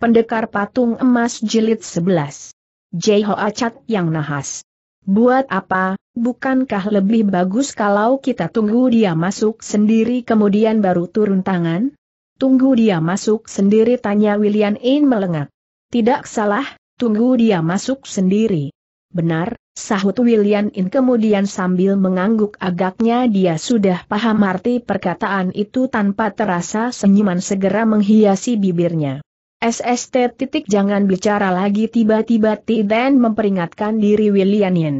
Pendekar Patung Emas Jilid 11. Jeho Acat yang nahas. Buat apa, bukankah lebih bagus kalau kita tunggu dia masuk sendiri kemudian baru turun tangan? Tunggu dia masuk sendiri tanya William In melengak. Tidak salah, tunggu dia masuk sendiri. Benar, sahut William In kemudian sambil mengangguk agaknya dia sudah paham arti perkataan itu tanpa terasa senyuman segera menghiasi bibirnya. SST titik jangan bicara lagi tiba-tiba Tiden memperingatkan diri William Yin.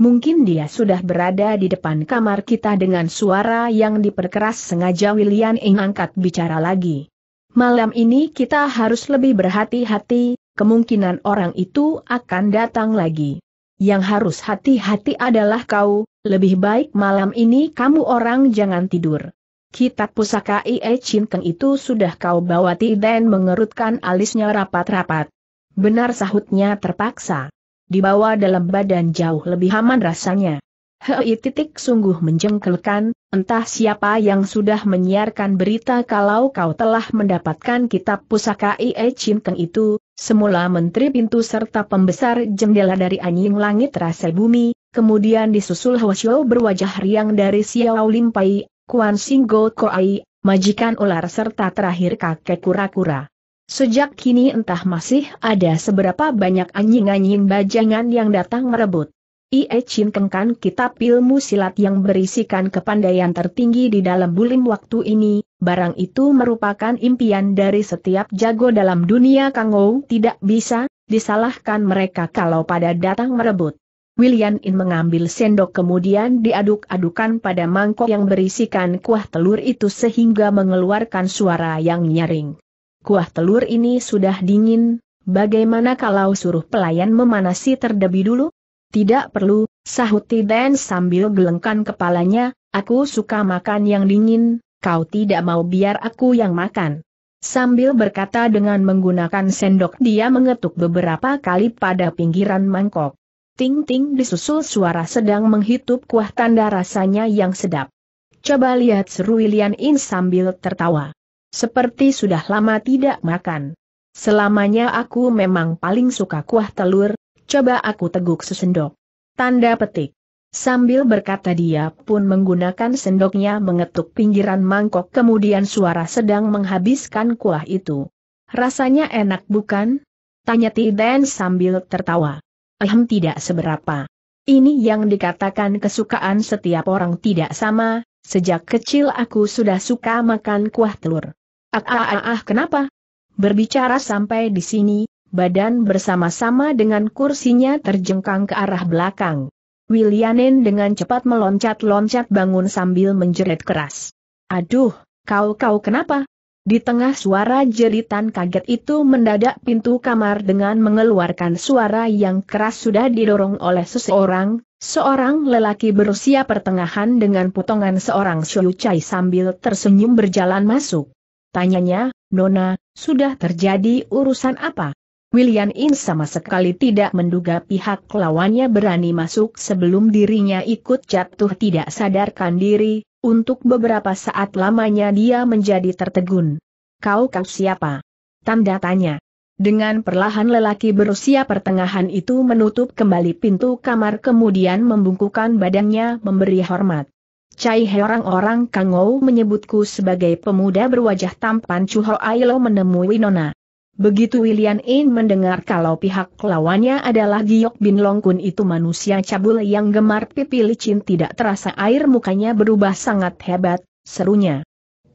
Mungkin dia sudah berada di depan kamar kita dengan suara yang diperkeras sengaja William Ing angkat bicara lagi. Malam ini kita harus lebih berhati-hati, kemungkinan orang itu akan datang lagi. Yang harus hati-hati adalah kau, lebih baik malam ini kamu orang jangan tidur. Kitab pusaka Ie Chin Keng itu sudah kau bawa Tiden mengerutkan alisnya rapat-rapat. Benar sahutnya terpaksa. Dibawa dalam badan jauh lebih aman rasanya. Hei titik sungguh menjengkelkan, entah siapa yang sudah menyiarkan berita kalau kau telah mendapatkan kitab pusaka Ie Chin Keng itu, semula menteri pintu serta pembesar jendela dari anjing langit rasa bumi, kemudian disusul Hwasyo berwajah riang dari Xiao Limpai Kuan Singgo Koai, majikan ular serta terakhir kakek kura-kura. Sejak kini entah masih ada seberapa banyak anjing-anjing bajangan yang datang merebut. Ie Chin Kengkan kitab ilmu silat yang berisikan kepandaian tertinggi di dalam bulim waktu ini, barang itu merupakan impian dari setiap jago dalam dunia Kangou tidak bisa, disalahkan mereka kalau pada datang merebut. William In mengambil sendok kemudian diaduk-adukan pada mangkok yang berisikan kuah telur itu sehingga mengeluarkan suara yang nyaring. Kuah telur ini sudah dingin, bagaimana kalau suruh pelayan memanasi terlebih dulu? Tidak perlu, sahuti dan sambil gelengkan kepalanya, aku suka makan yang dingin, kau tidak mau biar aku yang makan. Sambil berkata dengan menggunakan sendok dia mengetuk beberapa kali pada pinggiran mangkok ting-ting disusul suara sedang menghitup kuah tanda rasanya yang sedap. Coba lihat seru Lian In sambil tertawa. Seperti sudah lama tidak makan. Selamanya aku memang paling suka kuah telur, coba aku teguk sesendok. Tanda petik. Sambil berkata dia pun menggunakan sendoknya mengetuk pinggiran mangkok kemudian suara sedang menghabiskan kuah itu. Rasanya enak bukan? Tanya Tiden sambil tertawa ehm tidak seberapa. Ini yang dikatakan kesukaan setiap orang tidak sama, sejak kecil aku sudah suka makan kuah telur. Ah, ah ah ah, kenapa? Berbicara sampai di sini, badan bersama-sama dengan kursinya terjengkang ke arah belakang. Willianin dengan cepat meloncat-loncat bangun sambil menjerit keras. Aduh, kau-kau kenapa? Di tengah suara jeritan kaget itu mendadak pintu kamar dengan mengeluarkan suara yang keras sudah didorong oleh seseorang, seorang lelaki berusia pertengahan dengan potongan seorang Chai sambil tersenyum berjalan masuk. Tanyanya, Nona, sudah terjadi urusan apa? William In sama sekali tidak menduga pihak lawannya berani masuk sebelum dirinya ikut jatuh tidak sadarkan diri, untuk beberapa saat lamanya dia menjadi tertegun. Kau kau siapa? Tanda tanya. Dengan perlahan lelaki berusia pertengahan itu menutup kembali pintu kamar kemudian membungkukan badannya memberi hormat. Cai He orang-orang Kangou menyebutku sebagai pemuda berwajah tampan Chu Ailo menemui Nona. Begitu William In mendengar kalau pihak lawannya adalah Giok Bin Longkun itu manusia cabul yang gemar pipi licin tidak terasa air mukanya berubah sangat hebat, serunya.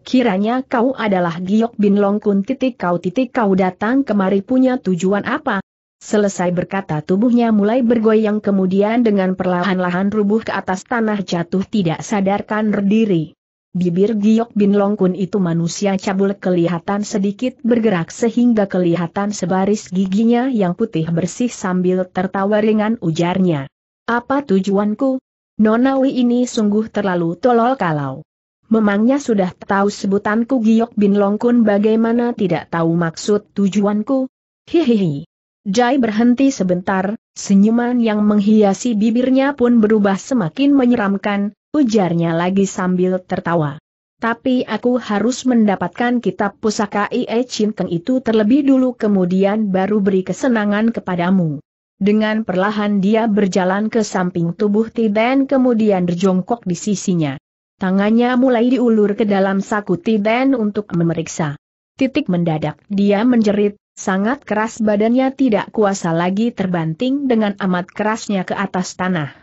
Kiranya kau adalah Giok Bin Longkun titik kau titik kau datang kemari punya tujuan apa? Selesai berkata tubuhnya mulai bergoyang kemudian dengan perlahan-lahan rubuh ke atas tanah jatuh tidak sadarkan diri. Bibir Giok Bin Longkun itu manusia cabul kelihatan sedikit bergerak sehingga kelihatan sebaris giginya yang putih bersih sambil tertawa ringan ujarnya. Apa tujuanku? Nonawi ini sungguh terlalu tolol kalau. Memangnya sudah tahu sebutanku Giok Bin Longkun bagaimana tidak tahu maksud tujuanku? Hihihi. Jai berhenti sebentar, senyuman yang menghiasi bibirnya pun berubah semakin menyeramkan, ujarnya lagi sambil tertawa. Tapi aku harus mendapatkan kitab pusaka Ie Chin Keng itu terlebih dulu kemudian baru beri kesenangan kepadamu. Dengan perlahan dia berjalan ke samping tubuh Tiden kemudian berjongkok di sisinya. Tangannya mulai diulur ke dalam saku Tiden untuk memeriksa. Titik mendadak dia menjerit, sangat keras badannya tidak kuasa lagi terbanting dengan amat kerasnya ke atas tanah.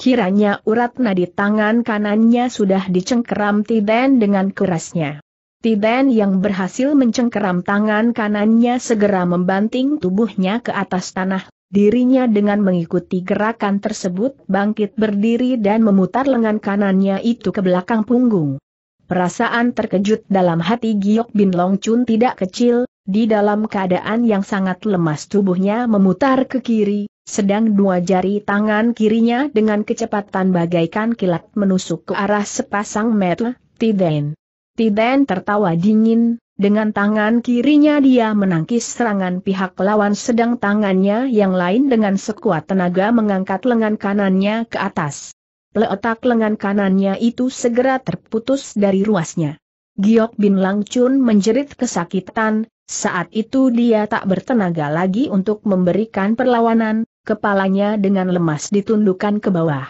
Kiranya urat nadi tangan kanannya sudah dicengkeram Tiden dengan kerasnya. Tiden yang berhasil mencengkeram tangan kanannya segera membanting tubuhnya ke atas tanah, dirinya dengan mengikuti gerakan tersebut bangkit berdiri dan memutar lengan kanannya itu ke belakang punggung. Perasaan terkejut dalam hati Giok Bin Long Chun tidak kecil, di dalam keadaan yang sangat lemas tubuhnya memutar ke kiri, sedang dua jari tangan kirinya dengan kecepatan bagaikan kilat menusuk ke arah sepasang metal. Tiden. Tiden tertawa dingin, dengan tangan kirinya dia menangkis serangan pihak lawan sedang tangannya yang lain dengan sekuat tenaga mengangkat lengan kanannya ke atas. Peletak lengan kanannya itu segera terputus dari ruasnya. Giok Bin Langcun menjerit kesakitan, saat itu dia tak bertenaga lagi untuk memberikan perlawanan, kepalanya dengan lemas ditundukkan ke bawah.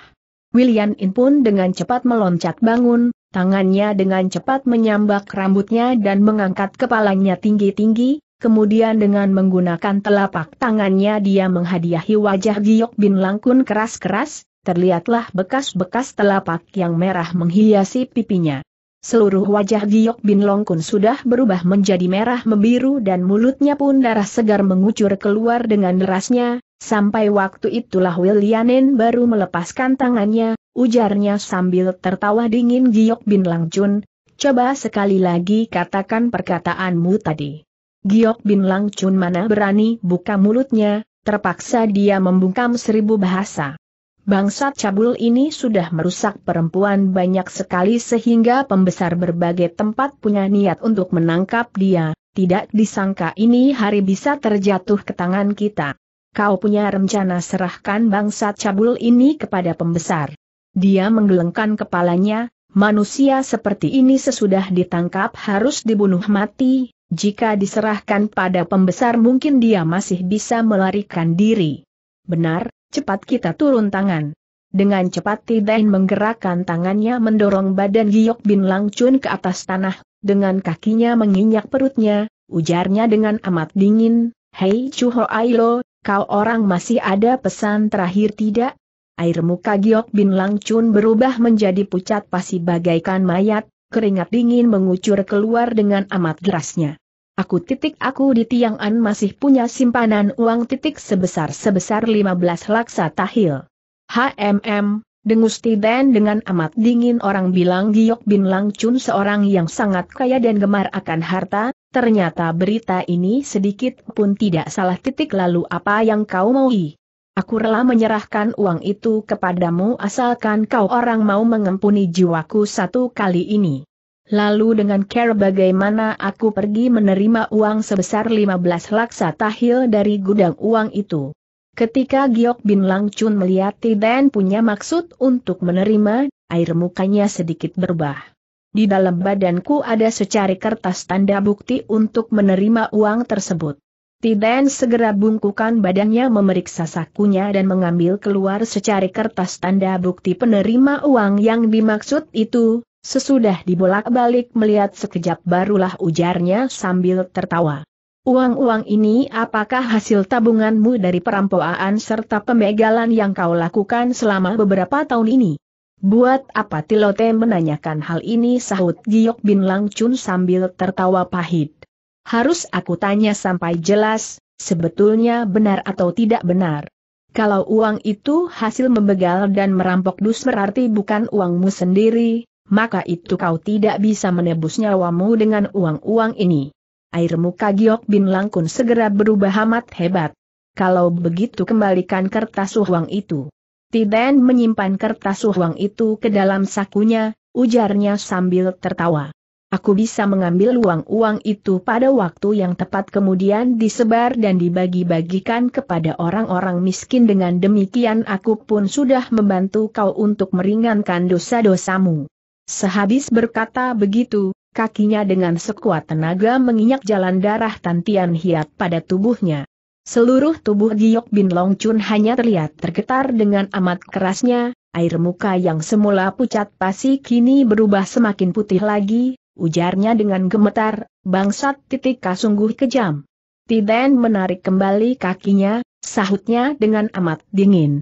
William In pun dengan cepat meloncat bangun, tangannya dengan cepat menyambak rambutnya dan mengangkat kepalanya tinggi-tinggi, kemudian dengan menggunakan telapak tangannya dia menghadiahi wajah Giok Bin Langkun keras-keras, terlihatlah bekas-bekas telapak yang merah menghiasi pipinya. Seluruh wajah Giok Bin Longkun sudah berubah menjadi merah membiru dan mulutnya pun darah segar mengucur keluar dengan derasnya, Sampai waktu itulah Willianen baru melepaskan tangannya, ujarnya sambil tertawa dingin Giok Bin Langcun, coba sekali lagi katakan perkataanmu tadi. Giok Bin Langcun mana berani buka mulutnya, terpaksa dia membungkam seribu bahasa. Bangsat cabul ini sudah merusak perempuan banyak sekali sehingga pembesar berbagai tempat punya niat untuk menangkap dia, tidak disangka ini hari bisa terjatuh ke tangan kita kau punya rencana serahkan bangsa cabul ini kepada pembesar. Dia menggelengkan kepalanya, manusia seperti ini sesudah ditangkap harus dibunuh mati, jika diserahkan pada pembesar mungkin dia masih bisa melarikan diri. Benar, cepat kita turun tangan. Dengan cepat Tidain menggerakkan tangannya mendorong badan Giyok Bin Langcun ke atas tanah, dengan kakinya menginjak perutnya, ujarnya dengan amat dingin, Hei Chu Ho Ailo, kau orang masih ada pesan terakhir tidak? Air muka Giok Bin Langcun berubah menjadi pucat pasi bagaikan mayat, keringat dingin mengucur keluar dengan amat derasnya. Aku titik aku di Tiang An masih punya simpanan uang titik sebesar-sebesar 15 laksa tahil. HMM, dengus Tiden dengan amat dingin orang bilang Giok Bin Langcun seorang yang sangat kaya dan gemar akan harta, Ternyata berita ini sedikit pun tidak salah titik lalu apa yang kau maui. Aku rela menyerahkan uang itu kepadamu asalkan kau orang mau mengempuni jiwaku satu kali ini. Lalu dengan care bagaimana aku pergi menerima uang sebesar 15 laksa tahil dari gudang uang itu. Ketika Giok Bin Lang Chun melihat Tiden punya maksud untuk menerima, air mukanya sedikit berbah. Di dalam badanku ada secari kertas tanda bukti untuk menerima uang tersebut. Tiden segera bungkukan badannya memeriksa sakunya dan mengambil keluar secari kertas tanda bukti penerima uang yang dimaksud itu, sesudah dibolak-balik melihat sekejap barulah ujarnya sambil tertawa. Uang-uang ini apakah hasil tabunganmu dari perampokan serta pembegalan yang kau lakukan selama beberapa tahun ini? Buat apa Tilote menanyakan hal ini sahut Giok Bin Langcun sambil tertawa pahit. Harus aku tanya sampai jelas, sebetulnya benar atau tidak benar. Kalau uang itu hasil membegal dan merampok dus berarti bukan uangmu sendiri, maka itu kau tidak bisa menebus nyawamu dengan uang-uang ini. Air muka Giok Bin Langkun segera berubah amat hebat. Kalau begitu kembalikan kertas uang itu. Tidan menyimpan kertas uang itu ke dalam sakunya, ujarnya sambil tertawa. Aku bisa mengambil uang-uang itu pada waktu yang tepat kemudian disebar dan dibagi-bagikan kepada orang-orang miskin dengan demikian aku pun sudah membantu kau untuk meringankan dosa-dosamu. Sehabis berkata begitu, kakinya dengan sekuat tenaga menginjak jalan darah tantian hiat pada tubuhnya. Seluruh tubuh Giok Bin Long Chun hanya terlihat tergetar dengan amat kerasnya, air muka yang semula pucat pasi kini berubah semakin putih lagi, ujarnya dengan gemetar, bangsat titik sungguh kejam. Tiden menarik kembali kakinya, sahutnya dengan amat dingin.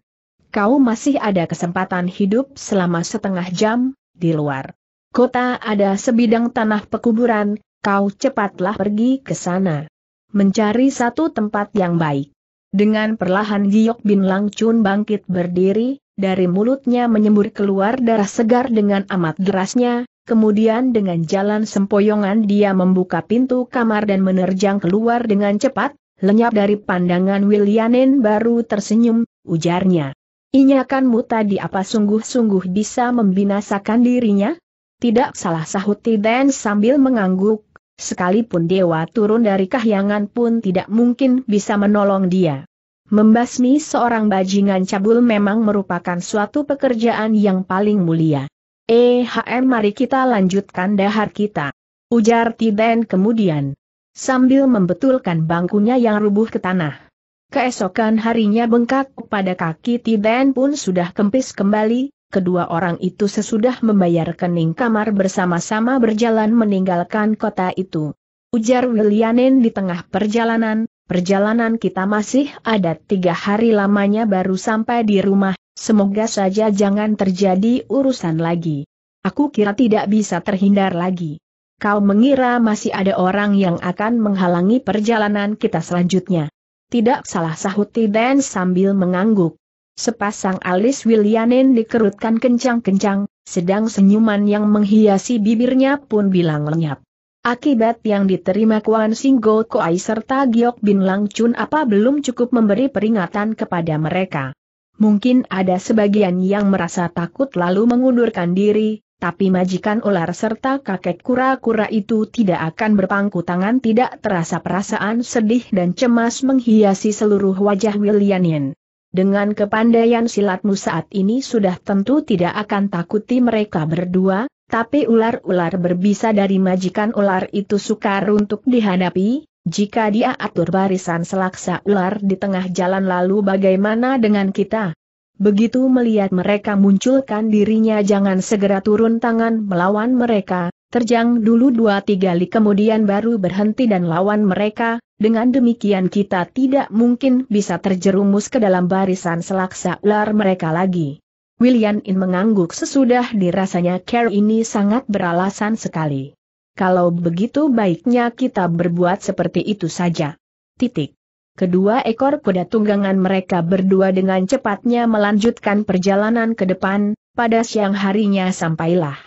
Kau masih ada kesempatan hidup selama setengah jam, di luar kota ada sebidang tanah pekuburan, kau cepatlah pergi ke sana mencari satu tempat yang baik. Dengan perlahan Giok Bin Lang Chun bangkit berdiri, dari mulutnya menyembur keluar darah segar dengan amat derasnya, kemudian dengan jalan sempoyongan dia membuka pintu kamar dan menerjang keluar dengan cepat, lenyap dari pandangan Willianin baru tersenyum, ujarnya. muta di apa sungguh-sungguh bisa membinasakan dirinya? Tidak salah sahut Tiden sambil mengangguk, Sekalipun dewa turun dari kahyangan pun tidak mungkin bisa menolong dia. Membasmi seorang bajingan cabul memang merupakan suatu pekerjaan yang paling mulia. EHM mari kita lanjutkan dahar kita. Ujar Tiden kemudian. Sambil membetulkan bangkunya yang rubuh ke tanah. Keesokan harinya bengkak pada kaki Tiden pun sudah kempis kembali, kedua orang itu sesudah membayar kening kamar bersama-sama berjalan meninggalkan kota itu. Ujar Wilianen di tengah perjalanan, perjalanan kita masih ada tiga hari lamanya baru sampai di rumah, semoga saja jangan terjadi urusan lagi. Aku kira tidak bisa terhindar lagi. Kau mengira masih ada orang yang akan menghalangi perjalanan kita selanjutnya. Tidak salah sahuti Dan sambil mengangguk. Sepasang alis Willianen dikerutkan kencang-kencang, sedang senyuman yang menghiasi bibirnya pun bilang lenyap. Akibat yang diterima Kuan Singgo Koai serta Giok Bin Lang Chun apa belum cukup memberi peringatan kepada mereka. Mungkin ada sebagian yang merasa takut lalu mengundurkan diri, tapi majikan ular serta kakek kura-kura itu tidak akan berpangku tangan tidak terasa perasaan sedih dan cemas menghiasi seluruh wajah Willianin. Dengan kepandaian silatmu saat ini sudah tentu tidak akan takuti mereka berdua, tapi ular-ular berbisa dari majikan ular itu sukar untuk dihadapi, jika dia atur barisan selaksa ular di tengah jalan lalu bagaimana dengan kita? Begitu melihat mereka munculkan dirinya jangan segera turun tangan melawan mereka, terjang dulu dua tiga li kemudian baru berhenti dan lawan mereka, dengan demikian kita tidak mungkin bisa terjerumus ke dalam barisan selaksa ular mereka lagi. William In mengangguk sesudah dirasanya care ini sangat beralasan sekali. Kalau begitu baiknya kita berbuat seperti itu saja. Titik. Kedua ekor kuda tunggangan mereka berdua dengan cepatnya melanjutkan perjalanan ke depan, pada siang harinya sampailah.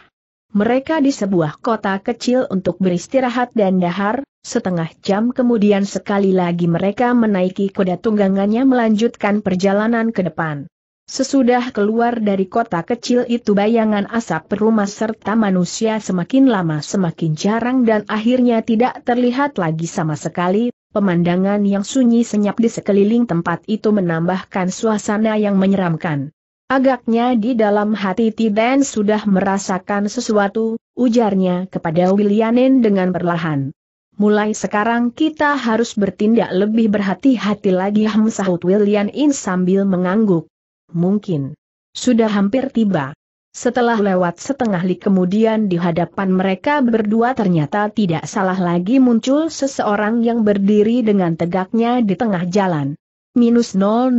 Mereka di sebuah kota kecil untuk beristirahat dan dahar, Setengah jam kemudian sekali lagi mereka menaiki kuda tunggangannya melanjutkan perjalanan ke depan. Sesudah keluar dari kota kecil itu bayangan asap perumah serta manusia semakin lama semakin jarang dan akhirnya tidak terlihat lagi sama sekali, pemandangan yang sunyi senyap di sekeliling tempat itu menambahkan suasana yang menyeramkan. Agaknya di dalam hati Tiden sudah merasakan sesuatu, ujarnya kepada Willianin dengan perlahan. Mulai sekarang kita harus bertindak lebih berhati-hati lagi Ham sahut William In sambil mengangguk. Mungkin. Sudah hampir tiba. Setelah lewat setengah li kemudian di hadapan mereka berdua ternyata tidak salah lagi muncul seseorang yang berdiri dengan tegaknya di tengah jalan. Minus 000000.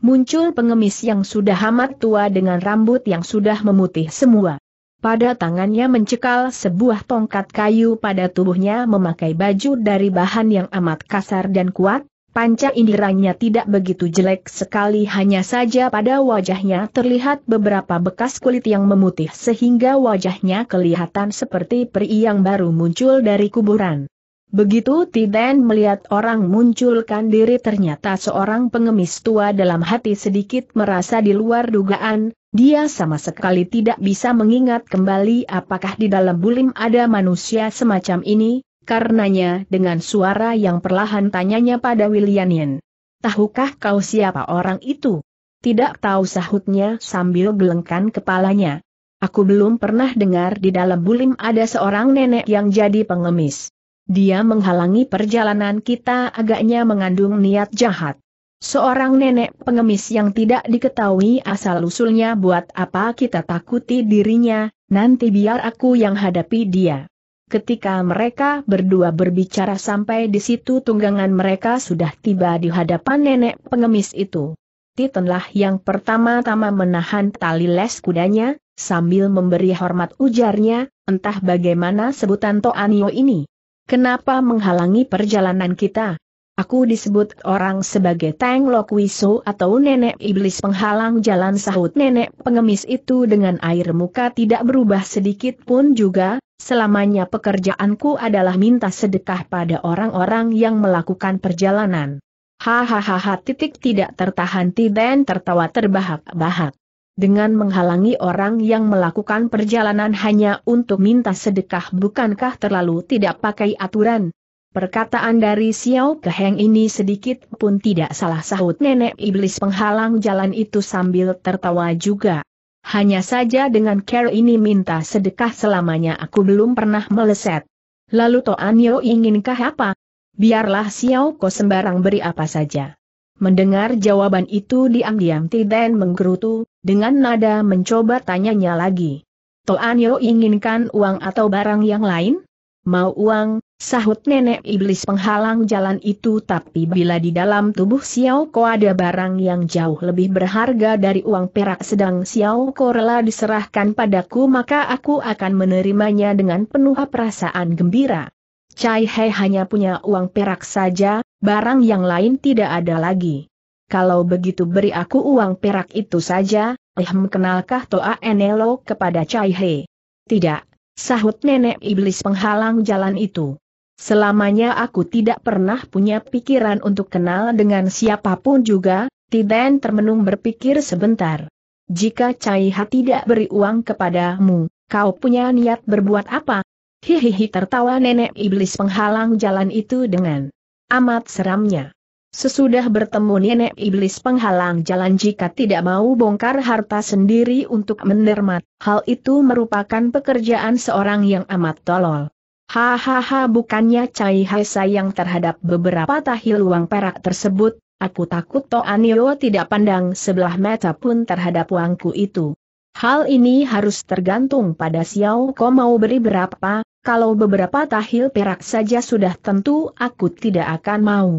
Muncul pengemis yang sudah amat tua dengan rambut yang sudah memutih semua. Pada tangannya mencekal sebuah tongkat kayu pada tubuhnya memakai baju dari bahan yang amat kasar dan kuat, panca indiranya tidak begitu jelek sekali hanya saja pada wajahnya terlihat beberapa bekas kulit yang memutih sehingga wajahnya kelihatan seperti peri yang baru muncul dari kuburan. Begitu Tiden melihat orang munculkan diri ternyata seorang pengemis tua dalam hati sedikit merasa di luar dugaan, dia sama sekali tidak bisa mengingat kembali apakah di dalam bulim ada manusia semacam ini, karenanya dengan suara yang perlahan tanyanya pada Willianin. Tahukah kau siapa orang itu? Tidak tahu sahutnya sambil gelengkan kepalanya. Aku belum pernah dengar di dalam bulim ada seorang nenek yang jadi pengemis. Dia menghalangi perjalanan kita agaknya mengandung niat jahat. Seorang nenek pengemis yang tidak diketahui asal-usulnya buat apa kita takuti dirinya, nanti biar aku yang hadapi dia. Ketika mereka berdua berbicara sampai di situ tunggangan mereka sudah tiba di hadapan nenek pengemis itu. Titenlah yang pertama-tama menahan tali les kudanya, sambil memberi hormat ujarnya, entah bagaimana sebutan Toanio ini. Kenapa menghalangi perjalanan kita? Aku disebut orang sebagai Tang Lok Wiso atau nenek iblis penghalang jalan sahut nenek pengemis itu dengan air muka tidak berubah sedikit pun juga, selamanya pekerjaanku adalah minta sedekah pada orang-orang yang melakukan perjalanan. Hahaha titik tidak tertahan Tiden tertawa terbahak-bahak dengan menghalangi orang yang melakukan perjalanan hanya untuk minta sedekah bukankah terlalu tidak pakai aturan? Perkataan dari Xiao Keheng ini sedikit pun tidak salah sahut nenek iblis penghalang jalan itu sambil tertawa juga. Hanya saja dengan care ini minta sedekah selamanya aku belum pernah meleset. Lalu Toanyo inginkah apa? Biarlah Xiao Ko sembarang beri apa saja. Mendengar jawaban itu diam-diam Tiden menggerutu, dengan nada mencoba tanyanya lagi. Toanyo inginkan uang atau barang yang lain? Mau uang, sahut nenek iblis penghalang jalan itu tapi bila di dalam tubuh Xiao Ko ada barang yang jauh lebih berharga dari uang perak sedang Xiao Ko rela diserahkan padaku maka aku akan menerimanya dengan penuh perasaan gembira. Cai Hei hanya punya uang perak saja, barang yang lain tidak ada lagi. Kalau begitu beri aku uang perak itu saja, ehm kenalkah Toa Enelo kepada Chai He? Tidak, sahut nenek iblis penghalang jalan itu. Selamanya aku tidak pernah punya pikiran untuk kenal dengan siapapun juga, Tiden termenung berpikir sebentar. Jika Chai Ha tidak beri uang kepadamu, kau punya niat berbuat apa? Hihihi tertawa nenek iblis penghalang jalan itu dengan amat seramnya. Sesudah bertemu nenek iblis penghalang jalan jika tidak mau bongkar harta sendiri untuk mendermat, hal itu merupakan pekerjaan seorang yang amat tolol. Hahaha bukannya Cai Hai sayang terhadap beberapa tahil uang perak tersebut, aku takut Anio tidak pandang sebelah mata pun terhadap uangku itu. Hal ini harus tergantung pada Xiao Ko mau beri berapa, kalau beberapa tahil perak saja sudah tentu aku tidak akan mau.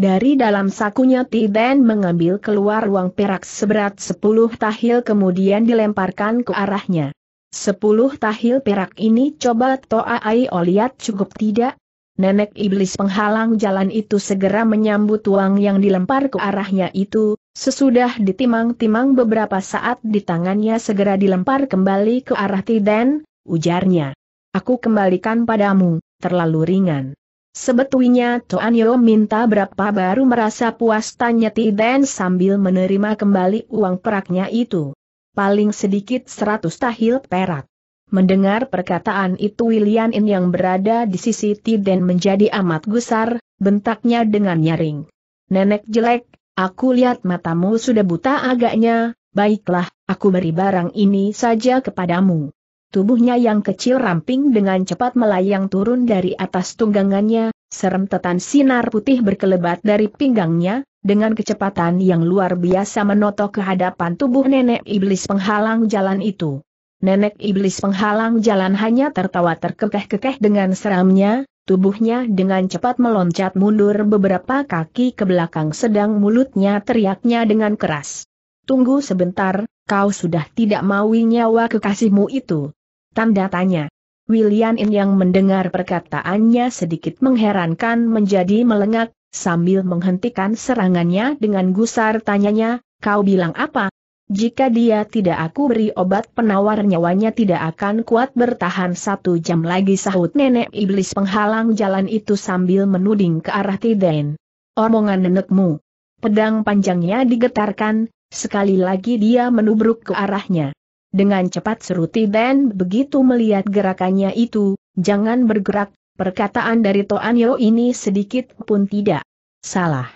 Dari dalam sakunya Tiden mengambil keluar uang perak seberat 10 tahil kemudian dilemparkan ke arahnya. 10 tahil perak ini coba Toa Aio lihat cukup tidak? Nenek iblis penghalang jalan itu segera menyambut uang yang dilempar ke arahnya itu, sesudah ditimang-timang beberapa saat di tangannya segera dilempar kembali ke arah Tiden, ujarnya. Aku kembalikan padamu, terlalu ringan. Sebetulnya Tuan Yo minta berapa baru merasa puas tanya Tiden sambil menerima kembali uang peraknya itu. Paling sedikit seratus tahil perak. Mendengar perkataan itu William In yang berada di sisi Tiden menjadi amat gusar, bentaknya dengan nyaring. Nenek jelek, aku lihat matamu sudah buta agaknya, baiklah, aku beri barang ini saja kepadamu. Tubuhnya yang kecil ramping dengan cepat melayang turun dari atas tunggangannya, serem serentetan sinar putih berkelebat dari pinggangnya, dengan kecepatan yang luar biasa menotok ke hadapan tubuh nenek iblis penghalang jalan itu. Nenek iblis penghalang jalan hanya tertawa terkekeh-kekeh dengan seramnya, tubuhnya dengan cepat meloncat mundur beberapa kaki ke belakang sedang mulutnya teriaknya dengan keras. Tunggu sebentar, kau sudah tidak mau nyawa kekasihmu itu. Tanda tanya. William In yang mendengar perkataannya sedikit mengherankan menjadi melengak, sambil menghentikan serangannya dengan gusar tanyanya, kau bilang apa? Jika dia tidak aku beri obat penawar nyawanya tidak akan kuat bertahan satu jam lagi sahut nenek iblis penghalang jalan itu sambil menuding ke arah Tiden. Omongan nenekmu. Pedang panjangnya digetarkan, sekali lagi dia menubruk ke arahnya. Dengan cepat seruti Dan begitu melihat gerakannya itu, jangan bergerak, perkataan dari Toan Yo ini sedikit pun tidak salah.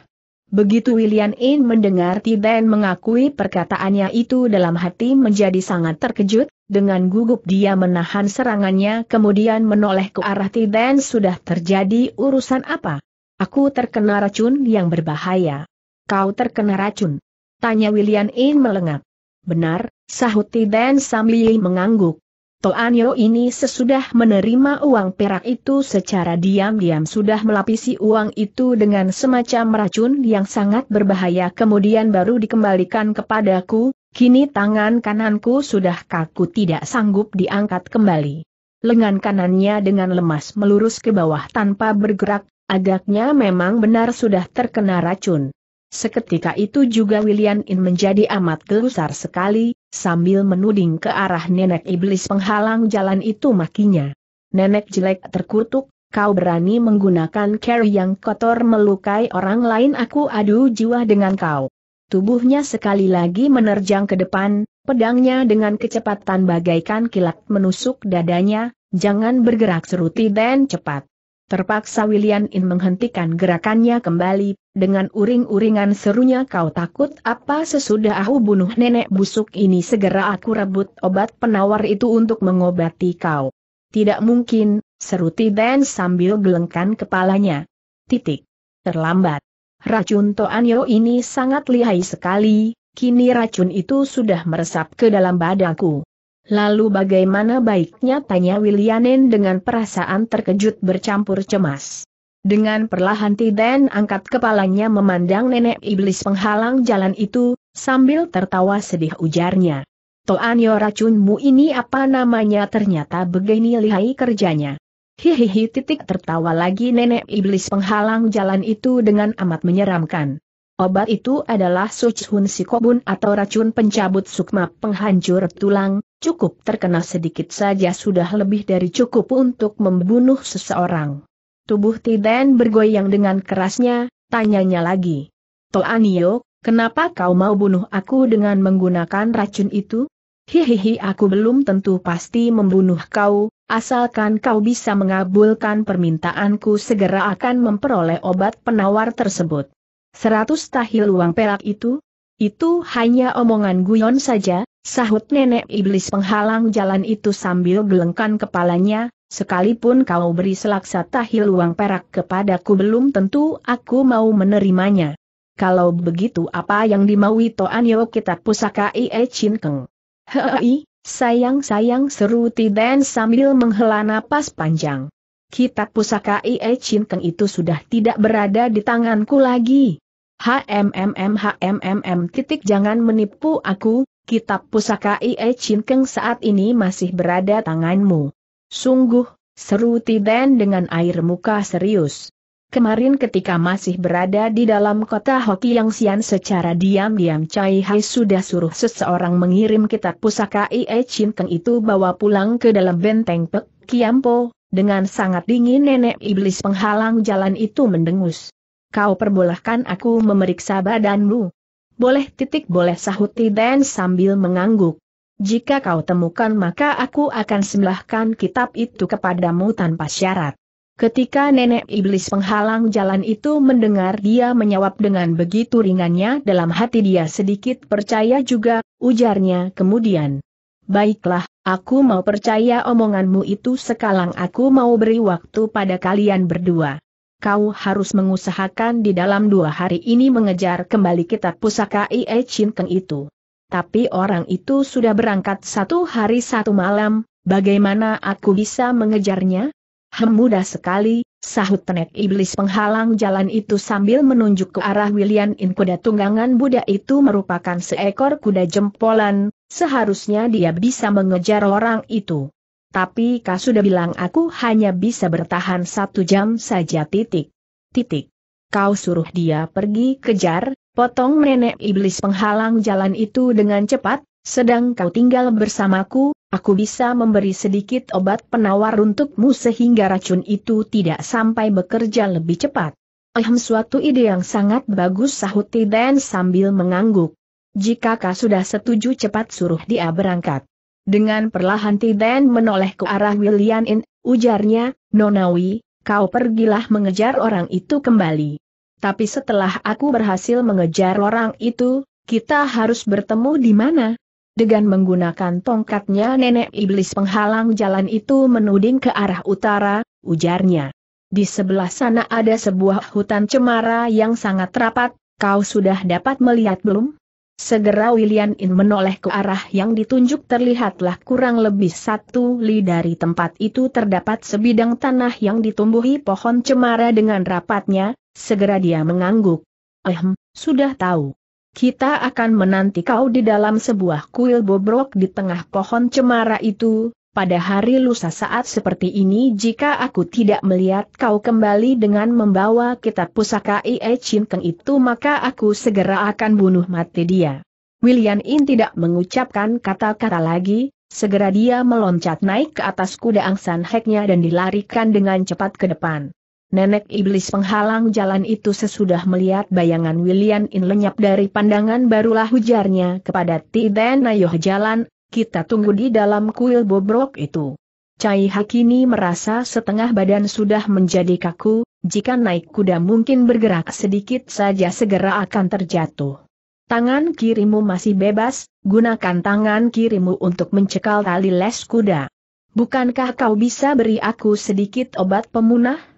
Begitu William In mendengar Tiden mengakui perkataannya itu dalam hati menjadi sangat terkejut, dengan gugup dia menahan serangannya kemudian menoleh ke arah Tiden sudah terjadi urusan apa? Aku terkena racun yang berbahaya. Kau terkena racun. Tanya William In melengak. Benar, Sahuti dan Samli mengangguk. Toanyo ini sesudah menerima uang perak itu secara diam-diam sudah melapisi uang itu dengan semacam racun yang sangat berbahaya kemudian baru dikembalikan kepadaku, kini tangan kananku sudah kaku tidak sanggup diangkat kembali. Lengan kanannya dengan lemas melurus ke bawah tanpa bergerak, agaknya memang benar sudah terkena racun. Seketika itu juga William In menjadi amat gelusar sekali, sambil menuding ke arah nenek iblis penghalang jalan itu makinya. Nenek jelek terkutuk, kau berani menggunakan carry yang kotor melukai orang lain aku adu jiwa dengan kau. Tubuhnya sekali lagi menerjang ke depan, pedangnya dengan kecepatan bagaikan kilat menusuk dadanya, jangan bergerak seruti dan cepat. Terpaksa William In menghentikan gerakannya kembali, dengan uring-uringan serunya kau takut apa sesudah aku bunuh nenek busuk ini segera aku rebut obat penawar itu untuk mengobati kau. Tidak mungkin, seru Tiden sambil gelengkan kepalanya. Titik. Terlambat. Racun Toanyo ini sangat lihai sekali, kini racun itu sudah meresap ke dalam badaku. Lalu bagaimana baiknya tanya Williamen dengan perasaan terkejut bercampur cemas. Dengan perlahan Tiden angkat kepalanya memandang nenek iblis penghalang jalan itu, sambil tertawa sedih ujarnya. Toanyo racunmu ini apa namanya ternyata begini lihai kerjanya. Hihihi titik tertawa lagi nenek iblis penghalang jalan itu dengan amat menyeramkan. Obat itu adalah Suchun Sikobun atau racun pencabut sukma penghancur tulang, cukup terkena sedikit saja sudah lebih dari cukup untuk membunuh seseorang. Tubuh Tiden bergoyang dengan kerasnya, tanyanya lagi. Toanio, kenapa kau mau bunuh aku dengan menggunakan racun itu? Hihihi aku belum tentu pasti membunuh kau, asalkan kau bisa mengabulkan permintaanku segera akan memperoleh obat penawar tersebut. Seratus tahil uang perak itu? Itu hanya omongan guyon saja, sahut nenek iblis penghalang jalan itu sambil gelengkan kepalanya, Sekalipun kau beri selaksa tahil uang perak kepadaku belum tentu aku mau menerimanya. Kalau begitu apa yang dimaui Yo kitab pusaka Ie Chin Keng? Hei, sayang-sayang seru Tiden sambil menghela napas panjang. Kitab pusaka Ie Chin Keng itu sudah tidak berada di tanganku lagi. HMMM HMMM titik jangan menipu aku, kitab pusaka Ie Chin Keng saat ini masih berada tanganmu. Sungguh, seru Tiden dengan air muka serius. Kemarin ketika masih berada di dalam kota Hoki yang Sian secara diam-diam Cai Hai sudah suruh seseorang mengirim kitab pusaka Ie Chin Keng itu bawa pulang ke dalam benteng Pek Kiampo, dengan sangat dingin nenek iblis penghalang jalan itu mendengus. Kau perbolehkan aku memeriksa badanmu. Boleh titik boleh sahut Tiben sambil mengangguk. Jika kau temukan maka aku akan sembelahkan kitab itu kepadamu tanpa syarat. Ketika nenek iblis penghalang jalan itu mendengar dia menyawab dengan begitu ringannya dalam hati dia sedikit percaya juga, ujarnya kemudian. Baiklah, aku mau percaya omonganmu itu sekalang aku mau beri waktu pada kalian berdua. Kau harus mengusahakan di dalam dua hari ini mengejar kembali kitab pusaka Ie Chin itu tapi orang itu sudah berangkat satu hari satu malam, bagaimana aku bisa mengejarnya? Hem mudah sekali, sahut tenek iblis penghalang jalan itu sambil menunjuk ke arah William In kuda tunggangan Buddha itu merupakan seekor kuda jempolan, seharusnya dia bisa mengejar orang itu. Tapi kau sudah bilang aku hanya bisa bertahan satu jam saja titik. Titik. Kau suruh dia pergi kejar, Potong nenek iblis penghalang jalan itu dengan cepat, sedang kau tinggal bersamaku, aku bisa memberi sedikit obat penawar untukmu sehingga racun itu tidak sampai bekerja lebih cepat. Ehem suatu ide yang sangat bagus sahut Tiden sambil mengangguk. Jika kau sudah setuju cepat suruh dia berangkat. Dengan perlahan Tiden menoleh ke arah William In, ujarnya, Nonawi, kau pergilah mengejar orang itu kembali tapi setelah aku berhasil mengejar orang itu, kita harus bertemu di mana? Dengan menggunakan tongkatnya nenek iblis penghalang jalan itu menuding ke arah utara, ujarnya. Di sebelah sana ada sebuah hutan cemara yang sangat rapat, kau sudah dapat melihat belum? Segera William In menoleh ke arah yang ditunjuk terlihatlah kurang lebih satu li dari tempat itu terdapat sebidang tanah yang ditumbuhi pohon cemara dengan rapatnya, Segera dia mengangguk. Ehm, sudah tahu. Kita akan menanti kau di dalam sebuah kuil bobrok di tengah pohon cemara itu, pada hari lusa saat seperti ini jika aku tidak melihat kau kembali dengan membawa kitab pusaka Ie itu maka aku segera akan bunuh mati dia. William In tidak mengucapkan kata-kata lagi, segera dia meloncat naik ke atas kuda angsan heknya dan dilarikan dengan cepat ke depan. Nenek iblis penghalang jalan itu sesudah melihat bayangan William In lenyap dari pandangan barulah hujarnya kepada Tiden ayo jalan, kita tunggu di dalam kuil bobrok itu. Cai Hakini merasa setengah badan sudah menjadi kaku, jika naik kuda mungkin bergerak sedikit saja segera akan terjatuh. Tangan kirimu masih bebas, gunakan tangan kirimu untuk mencekal tali les kuda. Bukankah kau bisa beri aku sedikit obat pemunah?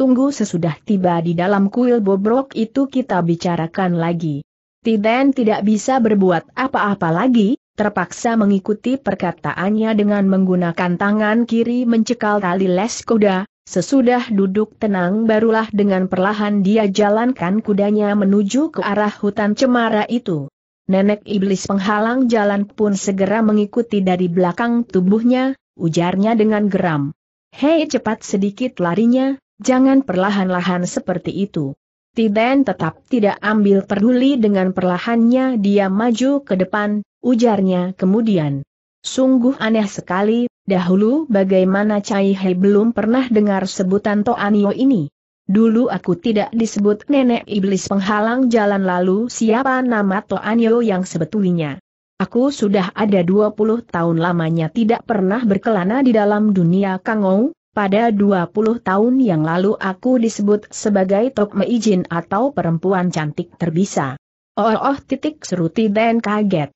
tunggu sesudah tiba di dalam kuil bobrok itu kita bicarakan lagi. Tiden tidak bisa berbuat apa-apa lagi, terpaksa mengikuti perkataannya dengan menggunakan tangan kiri mencekal tali les kuda, sesudah duduk tenang barulah dengan perlahan dia jalankan kudanya menuju ke arah hutan cemara itu. Nenek iblis penghalang jalan pun segera mengikuti dari belakang tubuhnya, ujarnya dengan geram. Hei cepat sedikit larinya, Jangan perlahan-lahan seperti itu. Tiden tetap tidak ambil peduli dengan perlahannya dia maju ke depan, ujarnya kemudian. Sungguh aneh sekali, dahulu bagaimana Cai Hei belum pernah dengar sebutan Toanio ini. Dulu aku tidak disebut nenek iblis penghalang jalan lalu siapa nama Toanio yang sebetulnya. Aku sudah ada 20 tahun lamanya tidak pernah berkelana di dalam dunia Kangou, pada 20 tahun yang lalu aku disebut sebagai Tok Meijin atau perempuan cantik terbisa. Oh, oh titik seruti dan kaget.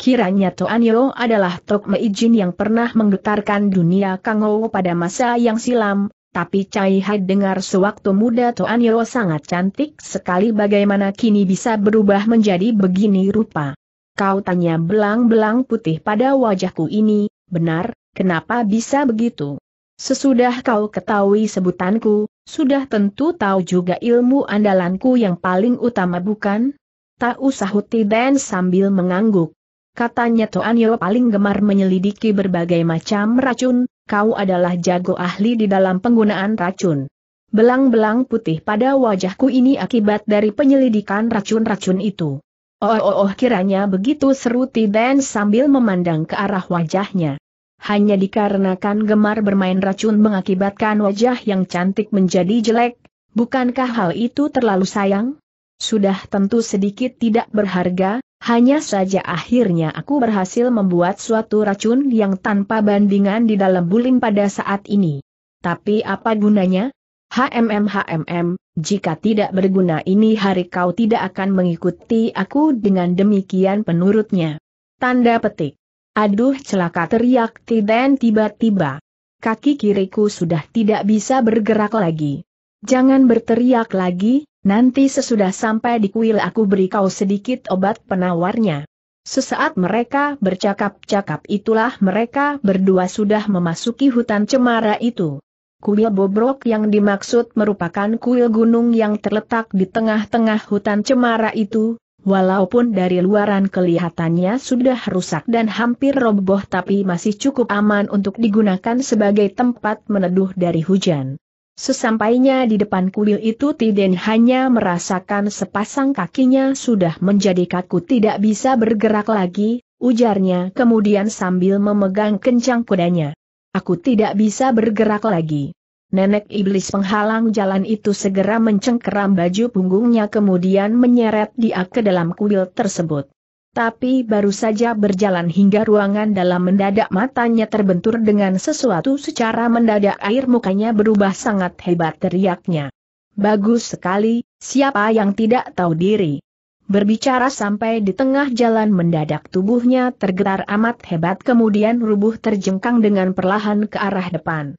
Kiranya Toan Yo adalah Tok Meijin yang pernah menggetarkan dunia Kangou pada masa yang silam, tapi Cai Hai dengar sewaktu muda Toan Yo sangat cantik sekali bagaimana kini bisa berubah menjadi begini rupa. Kau tanya belang-belang putih pada wajahku ini, benar, kenapa bisa begitu? Sesudah kau ketahui sebutanku, sudah tentu tahu juga ilmu andalanku yang paling utama bukan? Tak usah huti dan sambil mengangguk. Katanya Toan Yo paling gemar menyelidiki berbagai macam racun, kau adalah jago ahli di dalam penggunaan racun. Belang-belang putih pada wajahku ini akibat dari penyelidikan racun-racun itu. Oh, oh, oh kiranya begitu seru dan sambil memandang ke arah wajahnya hanya dikarenakan gemar bermain racun mengakibatkan wajah yang cantik menjadi jelek, bukankah hal itu terlalu sayang? Sudah tentu sedikit tidak berharga, hanya saja akhirnya aku berhasil membuat suatu racun yang tanpa bandingan di dalam bulim pada saat ini. Tapi apa gunanya? HMM HMM, jika tidak berguna ini hari kau tidak akan mengikuti aku dengan demikian penurutnya. Tanda petik. Aduh celaka teriak Tiden tiba-tiba. Kaki kiriku sudah tidak bisa bergerak lagi. Jangan berteriak lagi, nanti sesudah sampai di kuil aku beri kau sedikit obat penawarnya. Sesaat mereka bercakap-cakap itulah mereka berdua sudah memasuki hutan cemara itu. Kuil Bobrok yang dimaksud merupakan kuil gunung yang terletak di tengah-tengah hutan cemara itu, Walaupun dari luaran kelihatannya sudah rusak dan hampir roboh tapi masih cukup aman untuk digunakan sebagai tempat meneduh dari hujan. Sesampainya di depan kuil itu Tiden hanya merasakan sepasang kakinya sudah menjadi kaku tidak bisa bergerak lagi, ujarnya kemudian sambil memegang kencang kudanya. Aku tidak bisa bergerak lagi. Nenek iblis penghalang jalan itu segera mencengkeram baju punggungnya kemudian menyeret dia ke dalam kuil tersebut. Tapi baru saja berjalan hingga ruangan dalam mendadak matanya terbentur dengan sesuatu secara mendadak air mukanya berubah sangat hebat teriaknya. Bagus sekali, siapa yang tidak tahu diri. Berbicara sampai di tengah jalan mendadak tubuhnya tergetar amat hebat kemudian rubuh terjengkang dengan perlahan ke arah depan.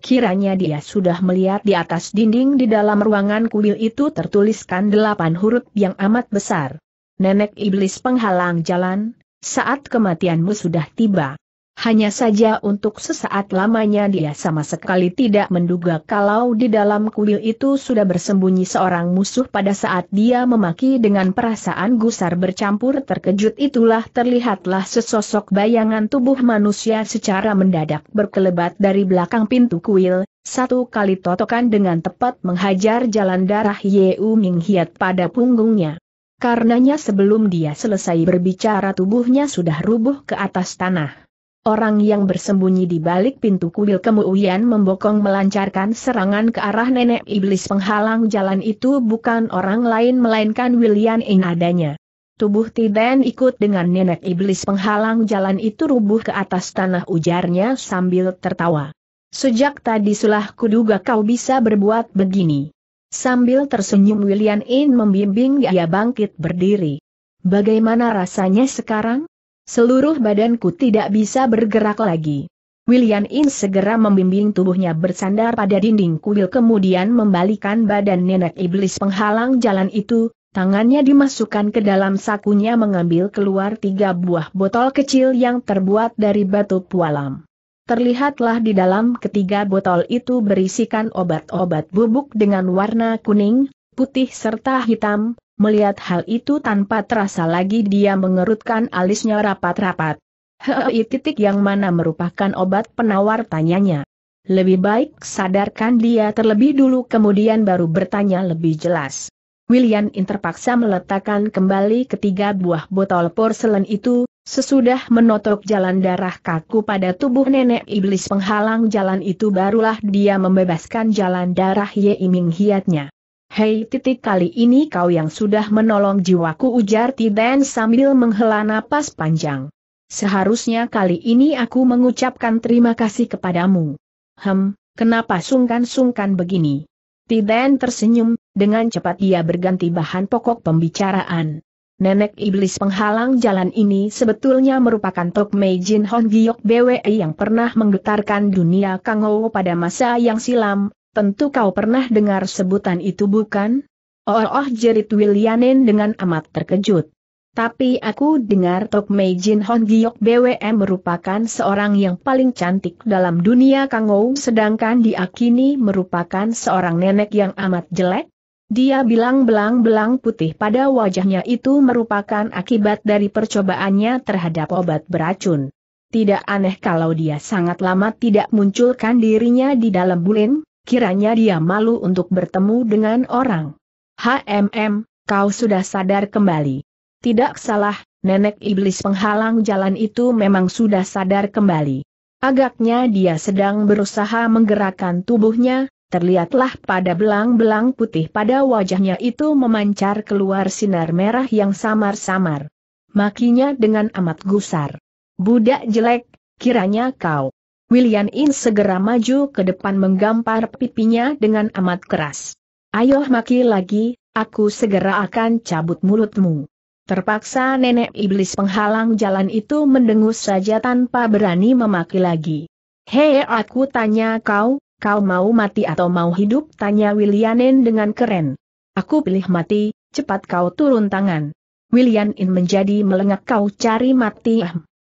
Kiranya dia sudah melihat di atas dinding di dalam ruangan kuil itu tertuliskan delapan huruf yang amat besar. Nenek Iblis penghalang jalan, saat kematianmu sudah tiba. Hanya saja untuk sesaat lamanya dia sama sekali tidak menduga kalau di dalam kuil itu sudah bersembunyi seorang musuh pada saat dia memaki dengan perasaan gusar bercampur terkejut itulah terlihatlah sesosok bayangan tubuh manusia secara mendadak berkelebat dari belakang pintu kuil, satu kali totokan dengan tepat menghajar jalan darah Yeu Ming Hiat pada punggungnya. Karenanya sebelum dia selesai berbicara tubuhnya sudah rubuh ke atas tanah. Orang yang bersembunyi di balik pintu kuil Kemuian membokong melancarkan serangan ke arah nenek iblis penghalang jalan itu bukan orang lain melainkan William Ing adanya. Tubuh Tiden ikut dengan nenek iblis penghalang jalan itu rubuh ke atas tanah ujarnya sambil tertawa. Sejak tadi sulah kuduga kau bisa berbuat begini. Sambil tersenyum William In membimbing ia bangkit berdiri. Bagaimana rasanya sekarang? Seluruh badanku tidak bisa bergerak lagi. William In segera membimbing tubuhnya bersandar pada dinding kuil kemudian membalikan badan nenek iblis penghalang jalan itu, tangannya dimasukkan ke dalam sakunya mengambil keluar tiga buah botol kecil yang terbuat dari batu pualam. Terlihatlah di dalam ketiga botol itu berisikan obat-obat bubuk dengan warna kuning, putih serta hitam, Melihat hal itu tanpa terasa lagi dia mengerutkan alisnya rapat-rapat. Hei titik yang mana merupakan obat penawar tanyanya. Lebih baik sadarkan dia terlebih dulu kemudian baru bertanya lebih jelas. William interpaksa meletakkan kembali ketiga buah botol porselen itu, sesudah menotok jalan darah kaku pada tubuh nenek iblis penghalang jalan itu barulah dia membebaskan jalan darah Ye Iming Hiatnya. Hei titik kali ini kau yang sudah menolong jiwaku ujar Tiden sambil menghela napas panjang. Seharusnya kali ini aku mengucapkan terima kasih kepadamu. Hem, kenapa sungkan-sungkan begini? Tiden tersenyum, dengan cepat ia berganti bahan pokok pembicaraan. Nenek iblis penghalang jalan ini sebetulnya merupakan Tok Mei Jin Hon Giok BWE yang pernah menggetarkan dunia Kangou pada masa yang silam, Tentu kau pernah dengar sebutan itu bukan? Oh, oh, jerit Willianen dengan amat terkejut. Tapi aku dengar Tok Mei Jin Hon Giok BWM merupakan seorang yang paling cantik dalam dunia Kangou sedangkan diakini merupakan seorang nenek yang amat jelek. Dia bilang belang-belang putih pada wajahnya itu merupakan akibat dari percobaannya terhadap obat beracun. Tidak aneh kalau dia sangat lama tidak munculkan dirinya di dalam bulin, Kiranya dia malu untuk bertemu dengan orang. HMM, kau sudah sadar kembali. Tidak salah, nenek iblis penghalang jalan itu memang sudah sadar kembali. Agaknya dia sedang berusaha menggerakkan tubuhnya, terlihatlah pada belang-belang putih pada wajahnya itu memancar keluar sinar merah yang samar-samar. Makinya dengan amat gusar. Budak jelek, kiranya kau William In segera maju ke depan menggampar pipinya dengan amat keras. Ayo maki lagi, aku segera akan cabut mulutmu. Terpaksa nenek iblis penghalang jalan itu mendengus saja tanpa berani memaki lagi. Hei aku tanya kau, kau mau mati atau mau hidup? Tanya Willianin dengan keren. Aku pilih mati, cepat kau turun tangan. In menjadi melengak kau cari mati.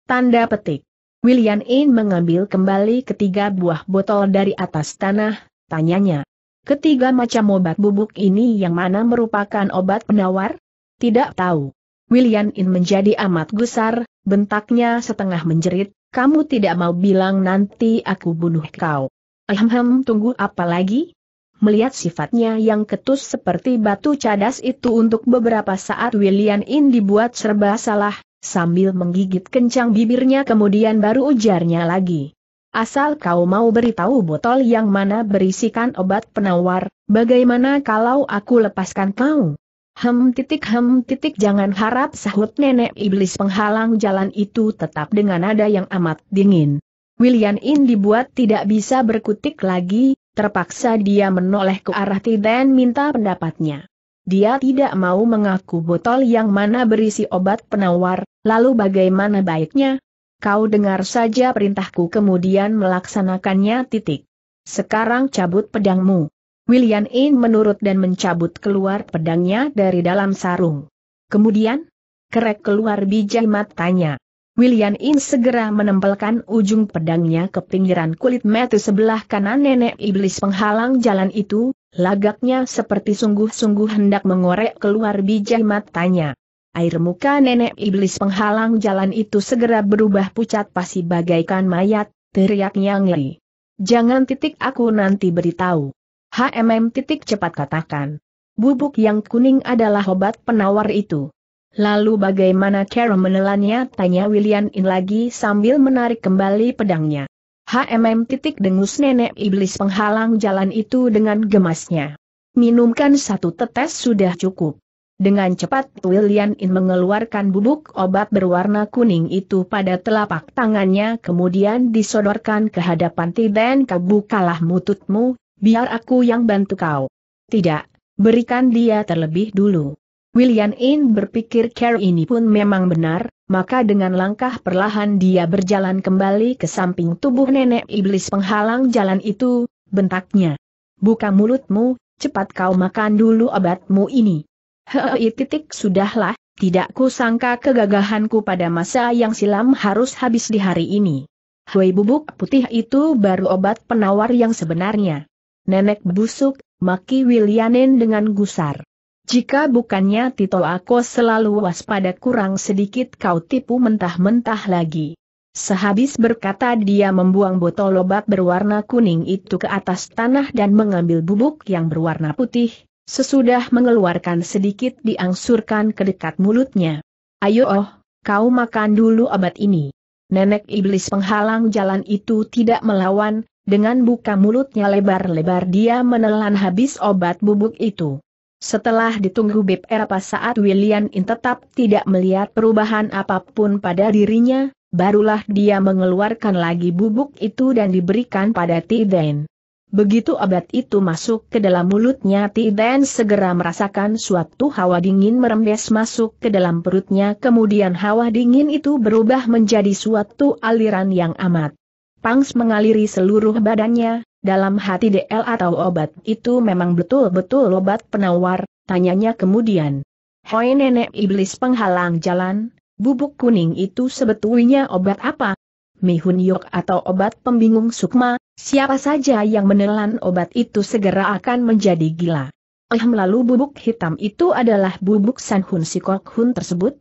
Tanda petik. William In mengambil kembali ketiga buah botol dari atas tanah, tanyanya. Ketiga macam obat bubuk ini yang mana merupakan obat penawar? Tidak tahu. William In menjadi amat gusar, bentaknya setengah menjerit, kamu tidak mau bilang nanti aku bunuh kau. Ahem tunggu apa lagi? Melihat sifatnya yang ketus seperti batu cadas itu untuk beberapa saat William In dibuat serba salah, sambil menggigit kencang bibirnya kemudian baru ujarnya lagi. Asal kau mau beritahu botol yang mana berisikan obat penawar, bagaimana kalau aku lepaskan kau? Hem titik hem titik jangan harap sahut nenek iblis penghalang jalan itu tetap dengan nada yang amat dingin. William In dibuat tidak bisa berkutik lagi, terpaksa dia menoleh ke arah Tiden minta pendapatnya. Dia tidak mau mengaku botol yang mana berisi obat penawar, lalu bagaimana baiknya? Kau dengar saja perintahku kemudian melaksanakannya titik. Sekarang cabut pedangmu. William In menurut dan mencabut keluar pedangnya dari dalam sarung. Kemudian? Kerek keluar biji matanya. William In segera menempelkan ujung pedangnya ke pinggiran kulit metu sebelah kanan nenek iblis penghalang jalan itu, Lagaknya seperti sungguh-sungguh hendak mengorek keluar biji matanya. Air muka nenek iblis penghalang jalan itu segera berubah pucat pasi bagaikan mayat, teriaknya ngeri. Jangan titik aku nanti beritahu. HMM titik cepat katakan. Bubuk yang kuning adalah obat penawar itu. Lalu bagaimana cara menelannya? Tanya William In lagi sambil menarik kembali pedangnya. HMM titik dengus nenek iblis penghalang jalan itu dengan gemasnya. Minumkan satu tetes sudah cukup. Dengan cepat William In mengeluarkan bubuk obat berwarna kuning itu pada telapak tangannya kemudian disodorkan ke hadapan Tiden kebukalah mututmu, biar aku yang bantu kau. Tidak, berikan dia terlebih dulu. William In berpikir care ini pun memang benar, maka dengan langkah perlahan dia berjalan kembali ke samping tubuh nenek iblis penghalang jalan itu, bentaknya. Buka mulutmu, cepat kau makan dulu obatmu ini. Hei titik sudahlah, tidak kusangka kegagahanku pada masa yang silam harus habis di hari ini. Hui bubuk putih itu baru obat penawar yang sebenarnya. Nenek busuk, maki Williamin dengan gusar. Jika bukannya Tito Ako selalu waspada kurang sedikit kau tipu mentah-mentah lagi. Sehabis berkata dia membuang botol obat berwarna kuning itu ke atas tanah dan mengambil bubuk yang berwarna putih, sesudah mengeluarkan sedikit diangsurkan ke dekat mulutnya. Ayo oh, kau makan dulu obat ini. Nenek iblis penghalang jalan itu tidak melawan, dengan buka mulutnya lebar-lebar dia menelan habis obat bubuk itu. Setelah ditunggu beberapa saat William In tetap tidak melihat perubahan apapun pada dirinya, barulah dia mengeluarkan lagi bubuk itu dan diberikan pada Tiden. Begitu obat itu masuk ke dalam mulutnya Tiden segera merasakan suatu hawa dingin merembes masuk ke dalam perutnya kemudian hawa dingin itu berubah menjadi suatu aliran yang amat pangs mengaliri seluruh badannya, dalam hati DL atau obat itu memang betul-betul obat penawar, tanyanya kemudian. Hoi nenek iblis penghalang jalan, bubuk kuning itu sebetulnya obat apa? Mihun Yok atau obat pembingung sukma, siapa saja yang menelan obat itu segera akan menjadi gila. Eh lalu bubuk hitam itu adalah bubuk Sanhun Sikok Hun tersebut,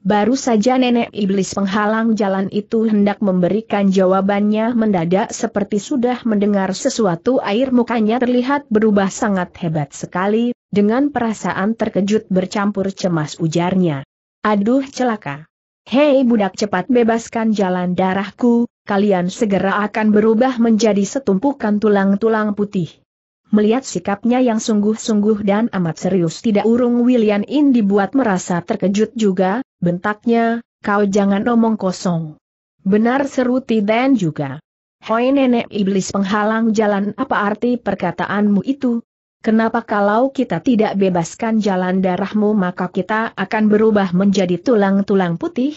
Baru saja nenek iblis penghalang jalan itu hendak memberikan jawabannya mendadak seperti sudah mendengar sesuatu air mukanya terlihat berubah sangat hebat sekali, dengan perasaan terkejut bercampur cemas ujarnya. Aduh celaka. Hei budak cepat bebaskan jalan darahku, kalian segera akan berubah menjadi setumpukan tulang-tulang putih. Melihat sikapnya yang sungguh-sungguh dan amat serius tidak urung William In dibuat merasa terkejut juga, bentaknya, kau jangan omong kosong. Benar seru Tiden juga. Hoi nenek iblis penghalang jalan apa arti perkataanmu itu? Kenapa kalau kita tidak bebaskan jalan darahmu maka kita akan berubah menjadi tulang-tulang putih?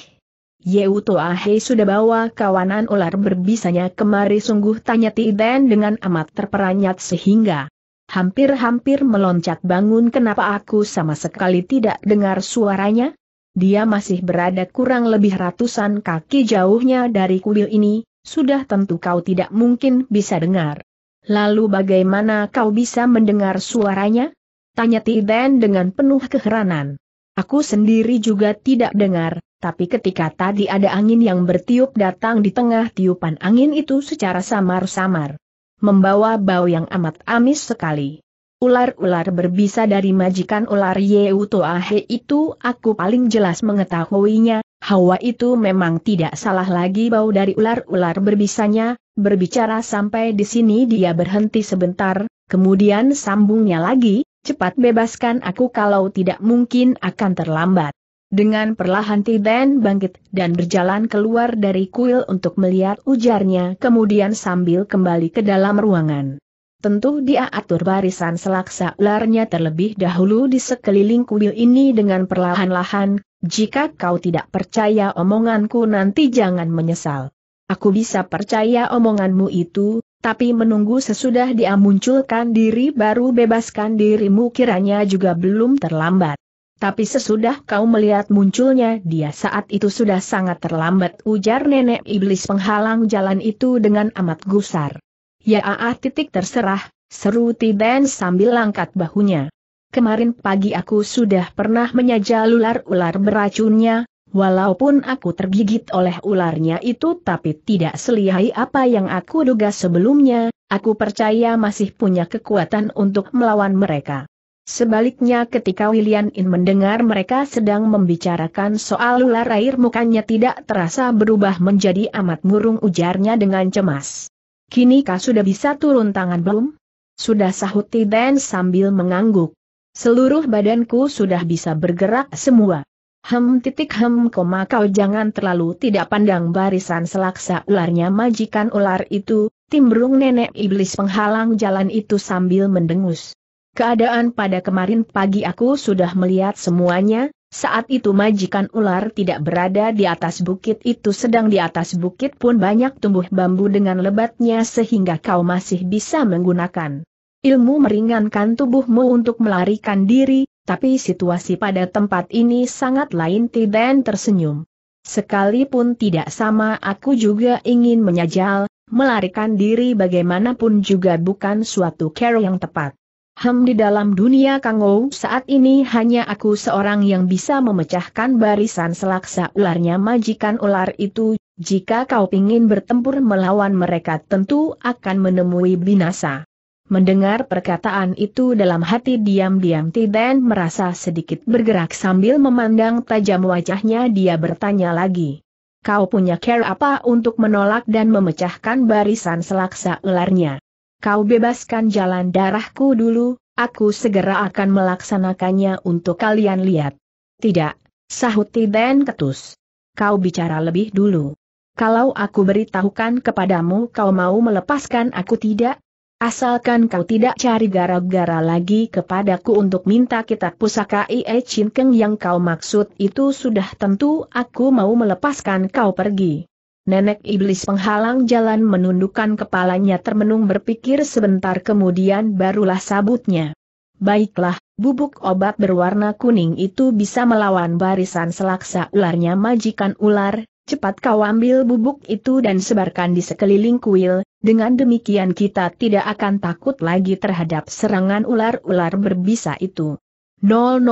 Yeuto Ahe sudah bawa kawanan ular berbisanya kemari sungguh tanya Tiden dengan amat terperanyat sehingga hampir-hampir meloncat bangun kenapa aku sama sekali tidak dengar suaranya? Dia masih berada kurang lebih ratusan kaki jauhnya dari kuil ini, sudah tentu kau tidak mungkin bisa dengar. Lalu bagaimana kau bisa mendengar suaranya? Tanya Tiden dengan penuh keheranan. Aku sendiri juga tidak dengar, tapi ketika tadi ada angin yang bertiup datang di tengah tiupan angin itu secara samar-samar. Membawa bau yang amat amis sekali. Ular-ular berbisa dari majikan ular Yeutoahe itu aku paling jelas mengetahuinya, hawa itu memang tidak salah lagi bau dari ular-ular berbisanya, berbicara sampai di sini dia berhenti sebentar, kemudian sambungnya lagi, Cepat bebaskan aku kalau tidak mungkin akan terlambat. Dengan perlahan Tiden bangkit dan berjalan keluar dari kuil untuk melihat ujarnya kemudian sambil kembali ke dalam ruangan. Tentu dia atur barisan selaksa ularnya terlebih dahulu di sekeliling kuil ini dengan perlahan-lahan, jika kau tidak percaya omonganku nanti jangan menyesal. Aku bisa percaya omonganmu itu, tapi menunggu sesudah dia munculkan diri baru bebaskan dirimu kiranya juga belum terlambat. Tapi sesudah kau melihat munculnya dia saat itu sudah sangat terlambat ujar nenek iblis penghalang jalan itu dengan amat gusar. Ya ah titik terserah, seru Tiden sambil langkat bahunya. Kemarin pagi aku sudah pernah menyajal ular-ular beracunnya, Walaupun aku tergigit oleh ularnya itu tapi tidak selihai apa yang aku duga sebelumnya, aku percaya masih punya kekuatan untuk melawan mereka. Sebaliknya ketika William In mendengar mereka sedang membicarakan soal ular air mukanya tidak terasa berubah menjadi amat murung ujarnya dengan cemas. Kini kau sudah bisa turun tangan belum? Sudah sahut Tiden sambil mengangguk. Seluruh badanku sudah bisa bergerak semua. Hem titik hem koma kau jangan terlalu tidak pandang barisan selaksa ularnya majikan ular itu, timbrung nenek iblis penghalang jalan itu sambil mendengus. Keadaan pada kemarin pagi aku sudah melihat semuanya, saat itu majikan ular tidak berada di atas bukit itu sedang di atas bukit pun banyak tumbuh bambu dengan lebatnya sehingga kau masih bisa menggunakan ilmu meringankan tubuhmu untuk melarikan diri, tapi situasi pada tempat ini sangat lain dan tersenyum. Sekalipun tidak sama aku juga ingin menyajal, melarikan diri bagaimanapun juga bukan suatu care yang tepat. Hem di dalam dunia Kangou saat ini hanya aku seorang yang bisa memecahkan barisan selaksa ularnya majikan ular itu, jika kau ingin bertempur melawan mereka tentu akan menemui binasa. Mendengar perkataan itu dalam hati diam-diam Tiden merasa sedikit bergerak sambil memandang tajam wajahnya dia bertanya lagi. Kau punya care apa untuk menolak dan memecahkan barisan selaksa ularnya? Kau bebaskan jalan darahku dulu, aku segera akan melaksanakannya untuk kalian lihat. Tidak, sahut Tiden ketus. Kau bicara lebih dulu. Kalau aku beritahukan kepadamu kau mau melepaskan aku tidak, Asalkan kau tidak cari gara-gara lagi kepadaku untuk minta kitab pusaka Ie Chin yang kau maksud itu sudah tentu aku mau melepaskan kau pergi. Nenek iblis penghalang jalan menundukkan kepalanya termenung berpikir sebentar kemudian barulah sabutnya. Baiklah, bubuk obat berwarna kuning itu bisa melawan barisan selaksa ularnya majikan ular, cepat kau ambil bubuk itu dan sebarkan di sekeliling kuil, dengan demikian kita tidak akan takut lagi terhadap serangan ular-ular berbisa itu. 000000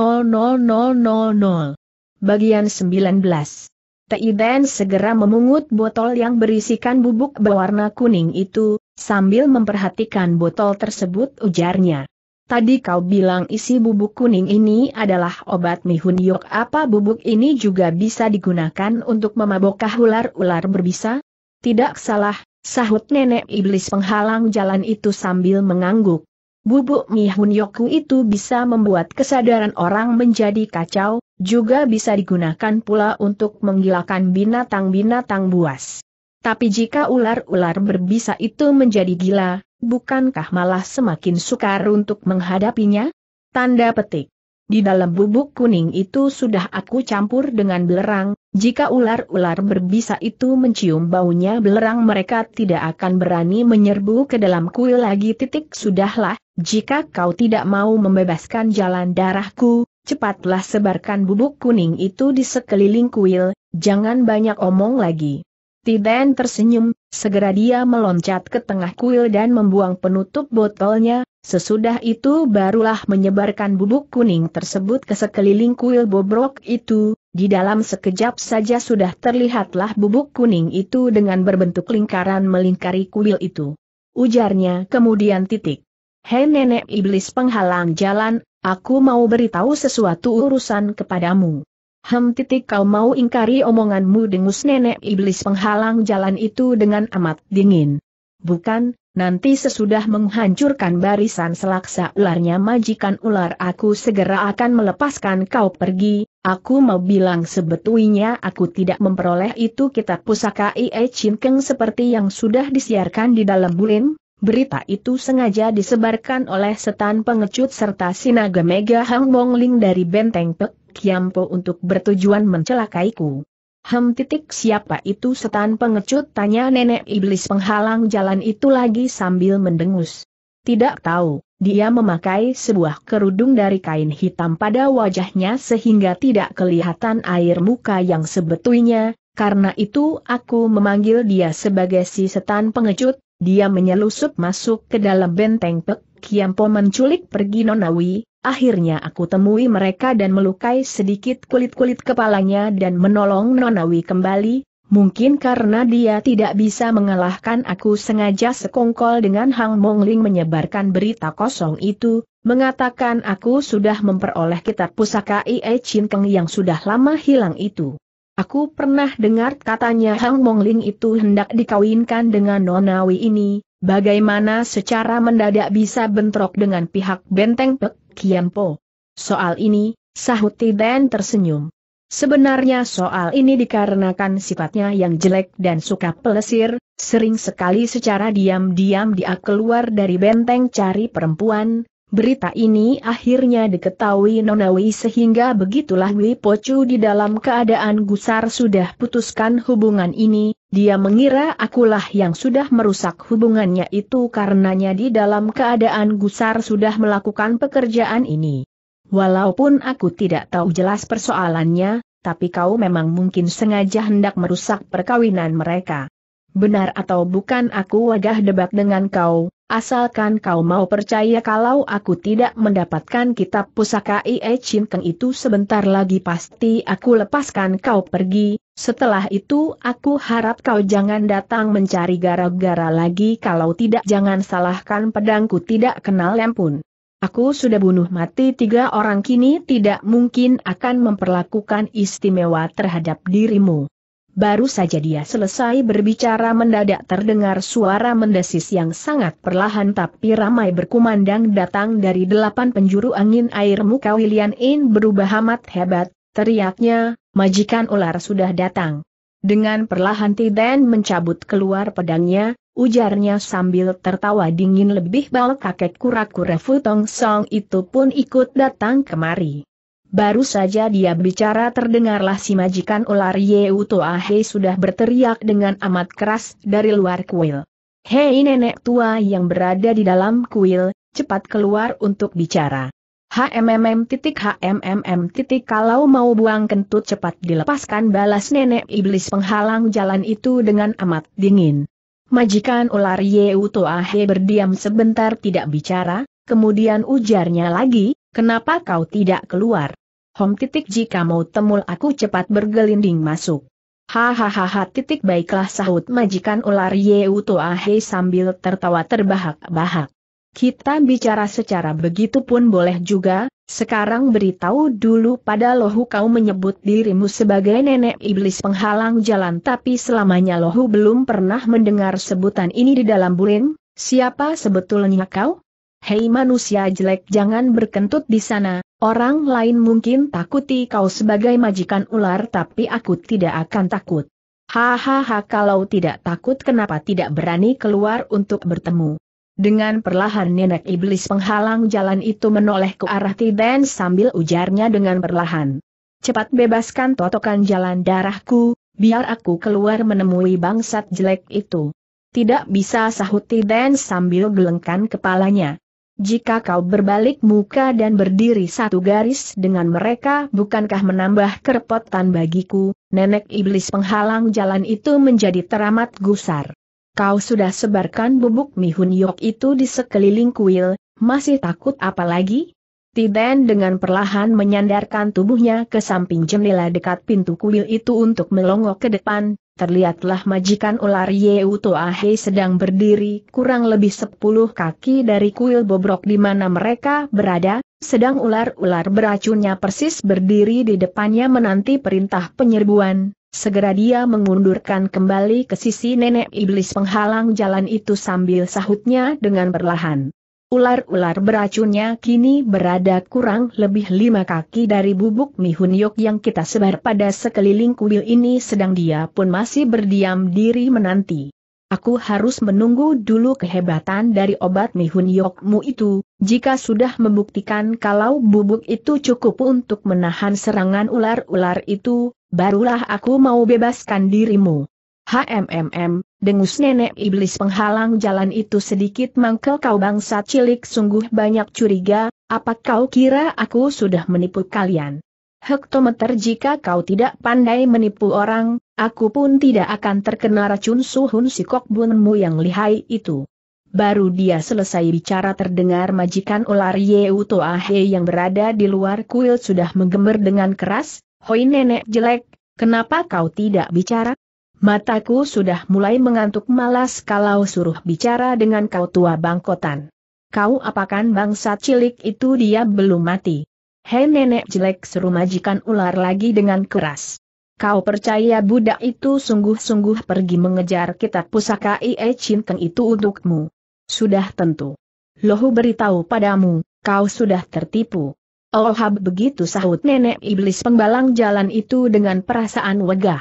Bagian 19 Teiden segera memungut botol yang berisikan bubuk berwarna kuning itu, sambil memperhatikan botol tersebut ujarnya. Tadi kau bilang isi bubuk kuning ini adalah obat mihun yuk Apa bubuk ini juga bisa digunakan untuk memabokah ular-ular berbisa? Tidak salah, Sahut nenek iblis penghalang jalan itu sambil mengangguk. Bubuk Mihun Yoku itu bisa membuat kesadaran orang menjadi kacau, juga bisa digunakan pula untuk menggilakan binatang-binatang buas. Tapi jika ular-ular berbisa itu menjadi gila, bukankah malah semakin sukar untuk menghadapinya? Tanda petik. Di dalam bubuk kuning itu sudah aku campur dengan belerang, jika ular-ular berbisa itu mencium baunya belerang mereka tidak akan berani menyerbu ke dalam kuil lagi titik sudahlah, jika kau tidak mau membebaskan jalan darahku, cepatlah sebarkan bubuk kuning itu di sekeliling kuil, jangan banyak omong lagi. Tiden tersenyum, segera dia meloncat ke tengah kuil dan membuang penutup botolnya, Sesudah itu barulah menyebarkan bubuk kuning tersebut ke sekeliling kuil bobrok itu, di dalam sekejap saja sudah terlihatlah bubuk kuning itu dengan berbentuk lingkaran melingkari kuil itu. Ujarnya kemudian titik. Hei nenek iblis penghalang jalan, aku mau beritahu sesuatu urusan kepadamu. Hem titik kau mau ingkari omonganmu dengus nenek iblis penghalang jalan itu dengan amat dingin. Bukan, nanti sesudah menghancurkan barisan selaksa ularnya majikan ular aku segera akan melepaskan kau pergi, Aku mau bilang sebetulnya aku tidak memperoleh itu kitab pusaka Ie Chinkeng seperti yang sudah disiarkan di dalam bulin. Berita itu sengaja disebarkan oleh setan pengecut serta sinaga Mega Hang mongling dari Benteng Pek Kiampo untuk bertujuan mencelakaiku. Hem titik siapa itu setan pengecut tanya nenek iblis penghalang jalan itu lagi sambil mendengus. Tidak tahu, dia memakai sebuah kerudung dari kain hitam pada wajahnya sehingga tidak kelihatan air muka yang sebetulnya, karena itu aku memanggil dia sebagai si setan pengecut, dia menyelusup masuk ke dalam benteng Pek Kiampo menculik pergi Nonawi, akhirnya aku temui mereka dan melukai sedikit kulit-kulit kepalanya dan menolong Nonawi kembali, Mungkin karena dia tidak bisa mengalahkan aku sengaja sekongkol dengan Hang Mong Ling menyebarkan berita kosong itu, mengatakan aku sudah memperoleh kitab pusaka Ie Chin Keng yang sudah lama hilang itu. Aku pernah dengar katanya Hang Mong Ling itu hendak dikawinkan dengan Nonawi ini, bagaimana secara mendadak bisa bentrok dengan pihak benteng Pek Po? Soal ini, sahuti dan tersenyum. Sebenarnya soal ini dikarenakan sifatnya yang jelek dan suka pelesir, sering sekali secara diam-diam dia keluar dari benteng cari perempuan, berita ini akhirnya diketahui Nonawi sehingga begitulah Wi Pocu di dalam keadaan gusar sudah putuskan hubungan ini, dia mengira akulah yang sudah merusak hubungannya itu karenanya di dalam keadaan gusar sudah melakukan pekerjaan ini. Walaupun aku tidak tahu jelas persoalannya, tapi kau memang mungkin sengaja hendak merusak perkawinan mereka. Benar atau bukan aku wagah debat dengan kau, asalkan kau mau percaya kalau aku tidak mendapatkan kitab pusaka Ie Chin itu sebentar lagi pasti aku lepaskan kau pergi, setelah itu aku harap kau jangan datang mencari gara-gara lagi kalau tidak jangan salahkan pedangku tidak kenal pun. Aku sudah bunuh mati tiga orang kini tidak mungkin akan memperlakukan istimewa terhadap dirimu. Baru saja dia selesai berbicara mendadak terdengar suara mendesis yang sangat perlahan tapi ramai berkumandang datang dari delapan penjuru angin air muka William In berubah amat hebat, teriaknya, majikan ular sudah datang. Dengan perlahan Tiden mencabut keluar pedangnya, ujarnya sambil tertawa dingin lebih bal kakek kura-kura Futong Song itu pun ikut datang kemari. Baru saja dia bicara terdengarlah si majikan ular Yeuto Ahe sudah berteriak dengan amat keras dari luar kuil. Hei nenek tua yang berada di dalam kuil, cepat keluar untuk bicara. HMMM titik HMMM titik kalau mau buang kentut cepat dilepaskan balas nenek iblis penghalang jalan itu dengan amat dingin. Majikan ular Uto Ahe berdiam sebentar tidak bicara, kemudian ujarnya lagi, kenapa kau tidak keluar? Hom titik jika mau temul aku cepat bergelinding masuk. Hahaha titik baiklah sahut majikan ular Uto Ahe sambil tertawa terbahak-bahak. Kita bicara secara begitu pun boleh juga, sekarang beritahu dulu pada Lohu kau menyebut dirimu sebagai nenek iblis penghalang jalan tapi selamanya Lohu belum pernah mendengar sebutan ini di dalam bulin, siapa sebetulnya kau? Hei manusia jelek jangan berkentut di sana, orang lain mungkin takuti kau sebagai majikan ular tapi aku tidak akan takut. Hahaha kalau tidak takut kenapa tidak berani keluar untuk bertemu. Dengan perlahan nenek iblis penghalang jalan itu menoleh ke arah Tiden sambil ujarnya dengan perlahan. Cepat bebaskan totokan jalan darahku, biar aku keluar menemui bangsat jelek itu. Tidak bisa sahut Tiden sambil gelengkan kepalanya. Jika kau berbalik muka dan berdiri satu garis dengan mereka bukankah menambah kerepotan bagiku, nenek iblis penghalang jalan itu menjadi teramat gusar. Kau sudah sebarkan bubuk mihun yok itu di sekeliling kuil, masih takut apa lagi? Tiden dengan perlahan menyandarkan tubuhnya ke samping jendela dekat pintu kuil itu untuk melongok ke depan, terlihatlah majikan ular Yeuto Ahe sedang berdiri kurang lebih sepuluh kaki dari kuil bobrok di mana mereka berada, sedang ular-ular beracunnya persis berdiri di depannya menanti perintah penyerbuan, Segera dia mengundurkan kembali ke sisi nenek iblis penghalang jalan itu sambil sahutnya dengan perlahan. Ular-ular beracunnya kini berada kurang lebih lima kaki dari bubuk Mihunyok yang kita sebar pada sekeliling kuil ini sedang dia pun masih berdiam diri menanti. Aku harus menunggu dulu kehebatan dari obat Mihun Yokmu itu, jika sudah membuktikan kalau bubuk itu cukup untuk menahan serangan ular-ular itu, barulah aku mau bebaskan dirimu. HMMM, dengus nenek iblis penghalang jalan itu sedikit mangkel kau bangsa cilik sungguh banyak curiga, apa kau kira aku sudah menipu kalian? Hektometer jika kau tidak pandai menipu orang, Aku pun tidak akan terkena racun suhun si kokbunmu yang lihai itu. Baru dia selesai bicara terdengar majikan ular Yeuto Ahe yang berada di luar kuil sudah menggemer dengan keras, Hoi nenek jelek, kenapa kau tidak bicara? Mataku sudah mulai mengantuk malas kalau suruh bicara dengan kau tua bangkotan. Kau apakan bangsa cilik itu dia belum mati. Hei nenek jelek seru majikan ular lagi dengan keras kau percaya budak itu sungguh-sungguh pergi mengejar kitab pusaka Ie Chin Keng itu untukmu. Sudah tentu. Lohu beritahu padamu, kau sudah tertipu. hab begitu sahut nenek iblis pembalang jalan itu dengan perasaan wegah.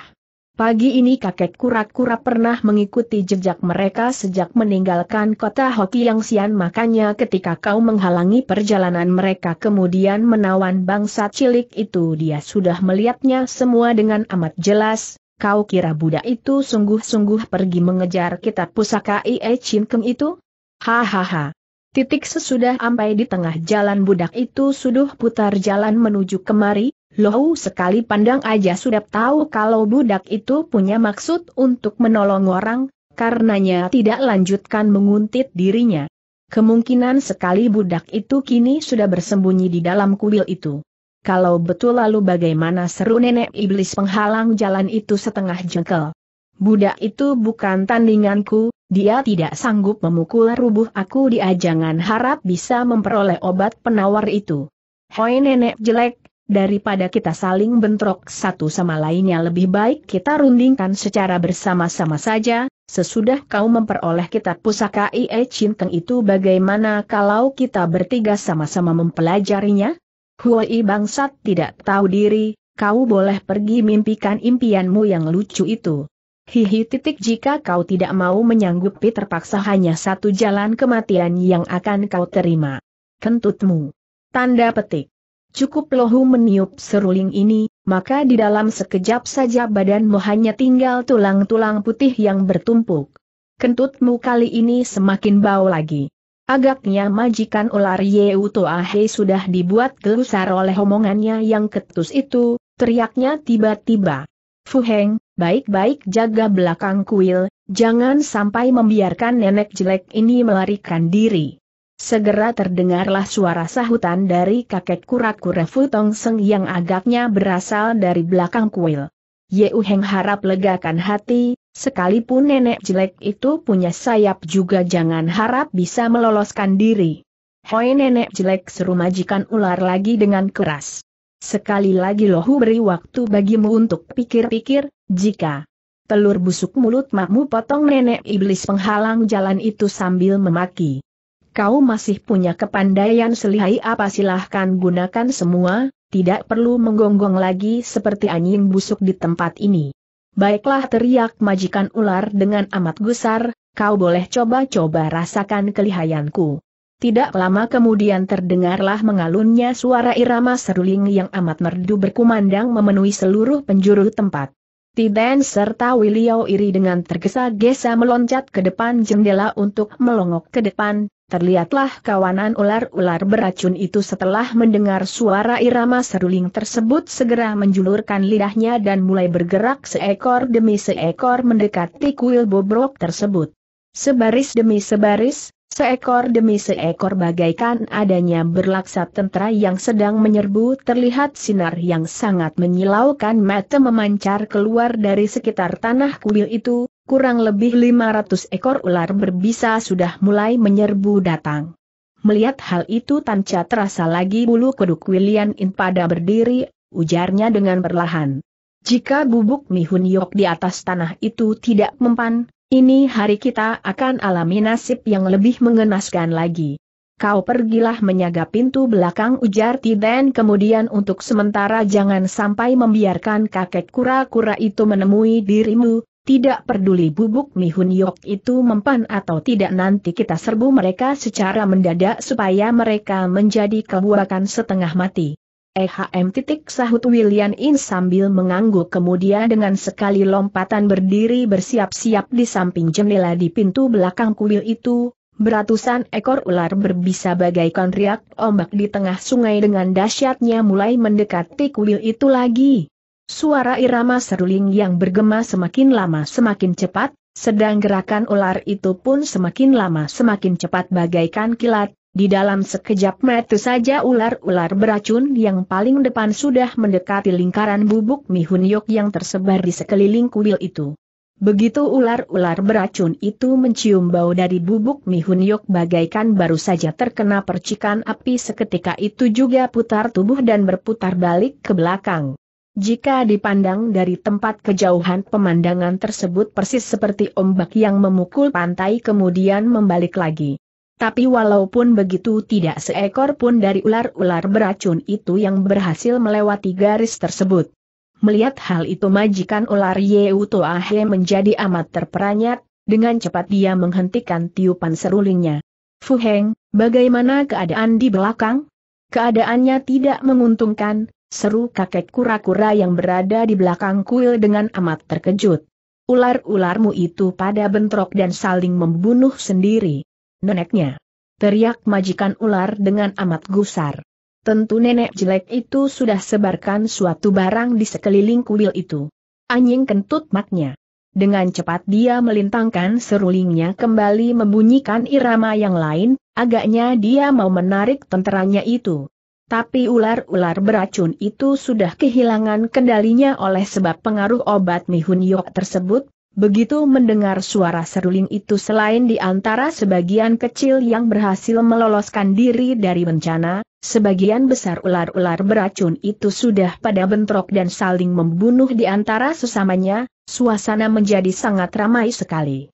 Pagi ini kakek kura-kura pernah mengikuti jejak mereka sejak meninggalkan kota Hoki Yang Sian makanya ketika kau menghalangi perjalanan mereka kemudian menawan bangsa cilik itu dia sudah melihatnya semua dengan amat jelas, kau kira budak itu sungguh-sungguh pergi mengejar kitab pusaka Ie Chin Keng itu? Hahaha. Titik sesudah sampai di tengah jalan budak itu sudah putar jalan menuju kemari, Loh sekali pandang aja sudah tahu kalau budak itu punya maksud untuk menolong orang, karenanya tidak lanjutkan menguntit dirinya. Kemungkinan sekali budak itu kini sudah bersembunyi di dalam kuil itu. Kalau betul lalu bagaimana seru nenek iblis penghalang jalan itu setengah jengkel. Budak itu bukan tandinganku, dia tidak sanggup memukul rubuh aku dia jangan harap bisa memperoleh obat penawar itu. Hoi nenek jelek, Daripada kita saling bentrok satu sama lainnya lebih baik kita rundingkan secara bersama-sama saja, sesudah kau memperoleh kitab pusaka Ie Cinteng itu bagaimana kalau kita bertiga sama-sama mempelajarinya? Huai bangsat tidak tahu diri, kau boleh pergi mimpikan impianmu yang lucu itu. Hihi titik jika kau tidak mau menyanggupi terpaksa hanya satu jalan kematian yang akan kau terima. Kentutmu. Tanda petik. Cukup lohu meniup seruling ini, maka di dalam sekejap saja badanmu hanya tinggal tulang-tulang putih yang bertumpuk. Kentutmu kali ini semakin bau lagi. Agaknya majikan ular Yeu Toahe sudah dibuat gelusar oleh omongannya yang ketus itu, teriaknya tiba-tiba. Fuheng, baik-baik jaga belakang kuil, jangan sampai membiarkan nenek jelek ini melarikan diri. Segera terdengarlah suara sahutan dari kakek kura-kura Futong Seng yang agaknya berasal dari belakang kuil. Yeu Heng harap legakan hati, sekalipun nenek jelek itu punya sayap juga jangan harap bisa meloloskan diri. Hoi nenek jelek seru majikan ular lagi dengan keras. Sekali lagi lohu beri waktu bagimu untuk pikir-pikir, jika telur busuk mulut makmu potong nenek iblis penghalang jalan itu sambil memaki kau masih punya kepandaian selihai apa silahkan gunakan semua, tidak perlu menggonggong lagi seperti anjing busuk di tempat ini. Baiklah teriak majikan ular dengan amat gusar, kau boleh coba-coba rasakan kelihayanku. Tidak lama kemudian terdengarlah mengalunnya suara irama seruling yang amat merdu berkumandang memenuhi seluruh penjuru tempat. Tiden serta William iri dengan tergesa-gesa meloncat ke depan jendela untuk melongok ke depan, Terlihatlah kawanan ular-ular beracun itu setelah mendengar suara irama seruling tersebut segera menjulurkan lidahnya dan mulai bergerak seekor demi seekor mendekati kuil bobrok tersebut. Sebaris demi sebaris, seekor demi seekor bagaikan adanya berlaksa tentara yang sedang menyerbu terlihat sinar yang sangat menyilaukan mata memancar keluar dari sekitar tanah kuil itu, kurang lebih 500 ekor ular berbisa sudah mulai menyerbu datang. Melihat hal itu Tanca terasa lagi bulu kuduk William In pada berdiri, ujarnya dengan perlahan. Jika bubuk Mihun Yok di atas tanah itu tidak mempan, ini hari kita akan alami nasib yang lebih mengenaskan lagi. Kau pergilah menyaga pintu belakang ujar Tiden kemudian untuk sementara jangan sampai membiarkan kakek kura-kura itu menemui dirimu, tidak peduli bubuk Mihun Yok itu mempan atau tidak nanti kita serbu mereka secara mendadak supaya mereka menjadi kebuakan setengah mati. EHM titik sahut William In sambil mengangguk kemudian dengan sekali lompatan berdiri bersiap-siap di samping jendela di pintu belakang kuil itu, beratusan ekor ular berbisa bagaikan riak ombak di tengah sungai dengan dahsyatnya mulai mendekati kuil itu lagi. Suara irama seruling yang bergema semakin lama semakin cepat, sedang gerakan ular itu pun semakin lama semakin cepat bagaikan kilat, di dalam sekejap mata saja ular-ular beracun yang paling depan sudah mendekati lingkaran bubuk mi Mihunyok yang tersebar di sekeliling kuil itu. Begitu ular-ular beracun itu mencium bau dari bubuk mi Mihunyok bagaikan baru saja terkena percikan api seketika itu juga putar tubuh dan berputar balik ke belakang. Jika dipandang dari tempat kejauhan pemandangan tersebut persis seperti ombak yang memukul pantai kemudian membalik lagi. Tapi walaupun begitu tidak seekor pun dari ular-ular beracun itu yang berhasil melewati garis tersebut. Melihat hal itu majikan ular Yeuto Ahe menjadi amat terperanyat, dengan cepat dia menghentikan tiupan serulingnya. Fuheng, bagaimana keadaan di belakang? Keadaannya tidak menguntungkan, seru kakek kura-kura yang berada di belakang kuil dengan amat terkejut. Ular-ularmu itu pada bentrok dan saling membunuh sendiri. Neneknya. Teriak majikan ular dengan amat gusar. Tentu nenek jelek itu sudah sebarkan suatu barang di sekeliling kuil itu. Anjing kentut maknya. Dengan cepat dia melintangkan serulingnya kembali membunyikan irama yang lain, agaknya dia mau menarik tenteranya itu. Tapi ular-ular beracun itu sudah kehilangan kendalinya oleh sebab pengaruh obat Mihun Yok tersebut, Begitu mendengar suara seruling itu selain di antara sebagian kecil yang berhasil meloloskan diri dari bencana, sebagian besar ular-ular beracun itu sudah pada bentrok dan saling membunuh di antara sesamanya, suasana menjadi sangat ramai sekali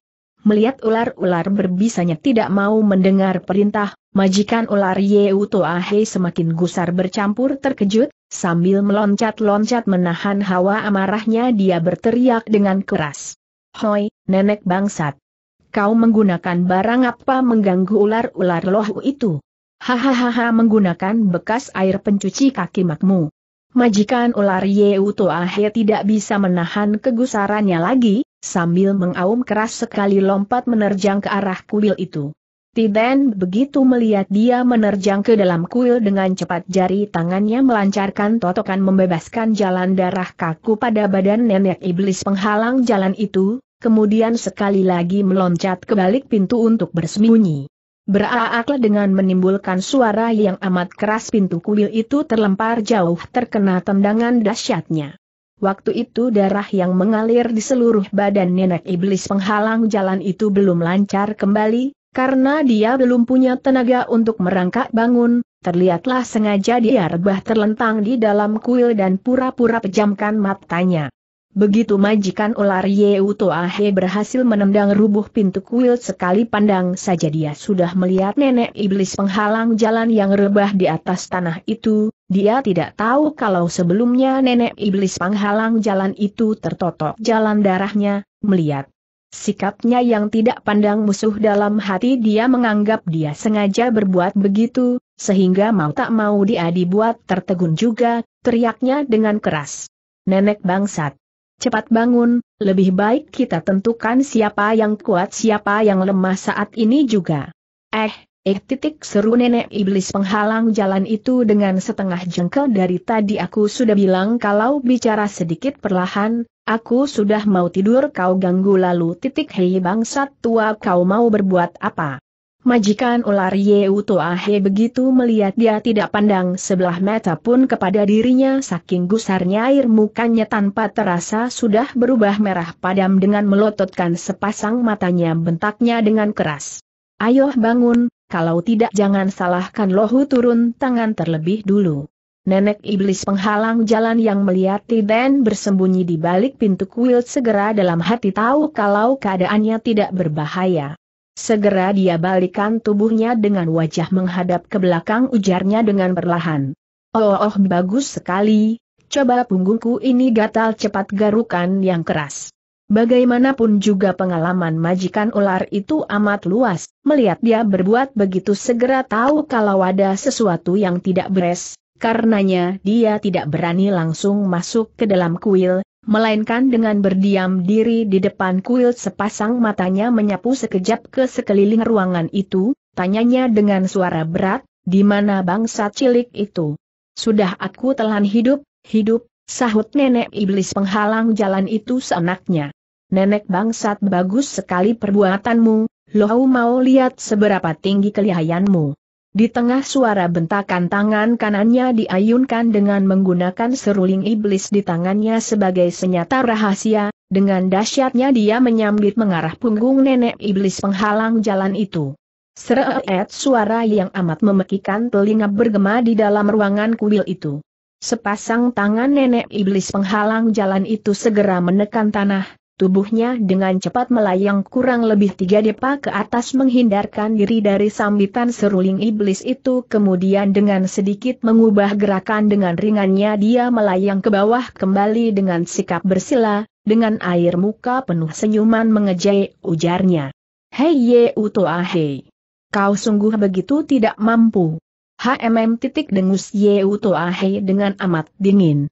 melihat ular-ular berbisanya tidak mau mendengar perintah, majikan ular Yeu Toahe semakin gusar bercampur terkejut, sambil meloncat-loncat menahan hawa amarahnya dia berteriak dengan keras. Hoi, nenek bangsat! Kau menggunakan barang apa mengganggu ular-ular lohu itu? Hahaha menggunakan bekas air pencuci kaki makmu. Majikan ular Yeu Toahe tidak bisa menahan kegusarannya lagi, sambil mengaum keras sekali lompat menerjang ke arah kuil itu. Tiden begitu melihat dia menerjang ke dalam kuil dengan cepat jari tangannya melancarkan totokan membebaskan jalan darah kaku pada badan nenek iblis penghalang jalan itu, kemudian sekali lagi meloncat ke balik pintu untuk bersembunyi. Beraaklah dengan menimbulkan suara yang amat keras pintu kuil itu terlempar jauh terkena tendangan dahsyatnya. Waktu itu darah yang mengalir di seluruh badan nenek iblis penghalang jalan itu belum lancar kembali, karena dia belum punya tenaga untuk merangkak bangun, terlihatlah sengaja dia rebah terlentang di dalam kuil dan pura-pura pejamkan matanya. Begitu majikan ular Yeu Toahe berhasil menendang rubuh pintu kuil sekali pandang saja dia sudah melihat nenek iblis penghalang jalan yang rebah di atas tanah itu, dia tidak tahu kalau sebelumnya nenek iblis penghalang jalan itu tertotok jalan darahnya, melihat. Sikapnya yang tidak pandang musuh dalam hati dia menganggap dia sengaja berbuat begitu, sehingga mau tak mau dia dibuat tertegun juga, teriaknya dengan keras. Nenek bangsat. Cepat bangun, lebih baik kita tentukan siapa yang kuat siapa yang lemah saat ini juga. Eh, eh titik seru nenek iblis penghalang jalan itu dengan setengah jengkel dari tadi aku sudah bilang kalau bicara sedikit perlahan, aku sudah mau tidur kau ganggu lalu titik hei bangsat tua kau mau berbuat apa. Majikan ular Yeu Toahe begitu melihat dia tidak pandang sebelah mata pun kepada dirinya saking gusarnya air mukanya tanpa terasa sudah berubah merah padam dengan melototkan sepasang matanya bentaknya dengan keras. Ayo bangun, kalau tidak jangan salahkan lohu turun tangan terlebih dulu. Nenek iblis penghalang jalan yang melihat Tiden bersembunyi di balik pintu kuil segera dalam hati tahu kalau keadaannya tidak berbahaya. Segera dia balikan tubuhnya dengan wajah menghadap ke belakang ujarnya dengan perlahan. Oh, oh, bagus sekali, coba punggungku ini gatal cepat garukan yang keras. Bagaimanapun juga pengalaman majikan ular itu amat luas, melihat dia berbuat begitu segera tahu kalau ada sesuatu yang tidak beres, karenanya dia tidak berani langsung masuk ke dalam kuil, melainkan dengan berdiam diri di depan kuil sepasang matanya menyapu sekejap ke sekeliling ruangan itu, tanyanya dengan suara berat, di mana bangsa cilik itu? Sudah aku telan hidup, hidup, sahut nenek iblis penghalang jalan itu seenaknya. Nenek bangsat bagus sekali perbuatanmu, loh mau lihat seberapa tinggi kelihayanmu. Di tengah suara bentakan tangan kanannya diayunkan dengan menggunakan seruling iblis di tangannya sebagai senjata rahasia, dengan dahsyatnya dia menyambit mengarah punggung nenek iblis penghalang jalan itu. Seret suara yang amat memekikan telinga bergema di dalam ruangan kuil itu. Sepasang tangan nenek iblis penghalang jalan itu segera menekan tanah, Tubuhnya dengan cepat melayang kurang lebih tiga depa ke atas menghindarkan diri dari sambitan seruling iblis itu kemudian dengan sedikit mengubah gerakan dengan ringannya dia melayang ke bawah kembali dengan sikap bersila, dengan air muka penuh senyuman mengejek ujarnya. Hei ye utoa ah hei. Kau sungguh begitu tidak mampu. HMM titik dengus ye utoa ah hei dengan amat dingin.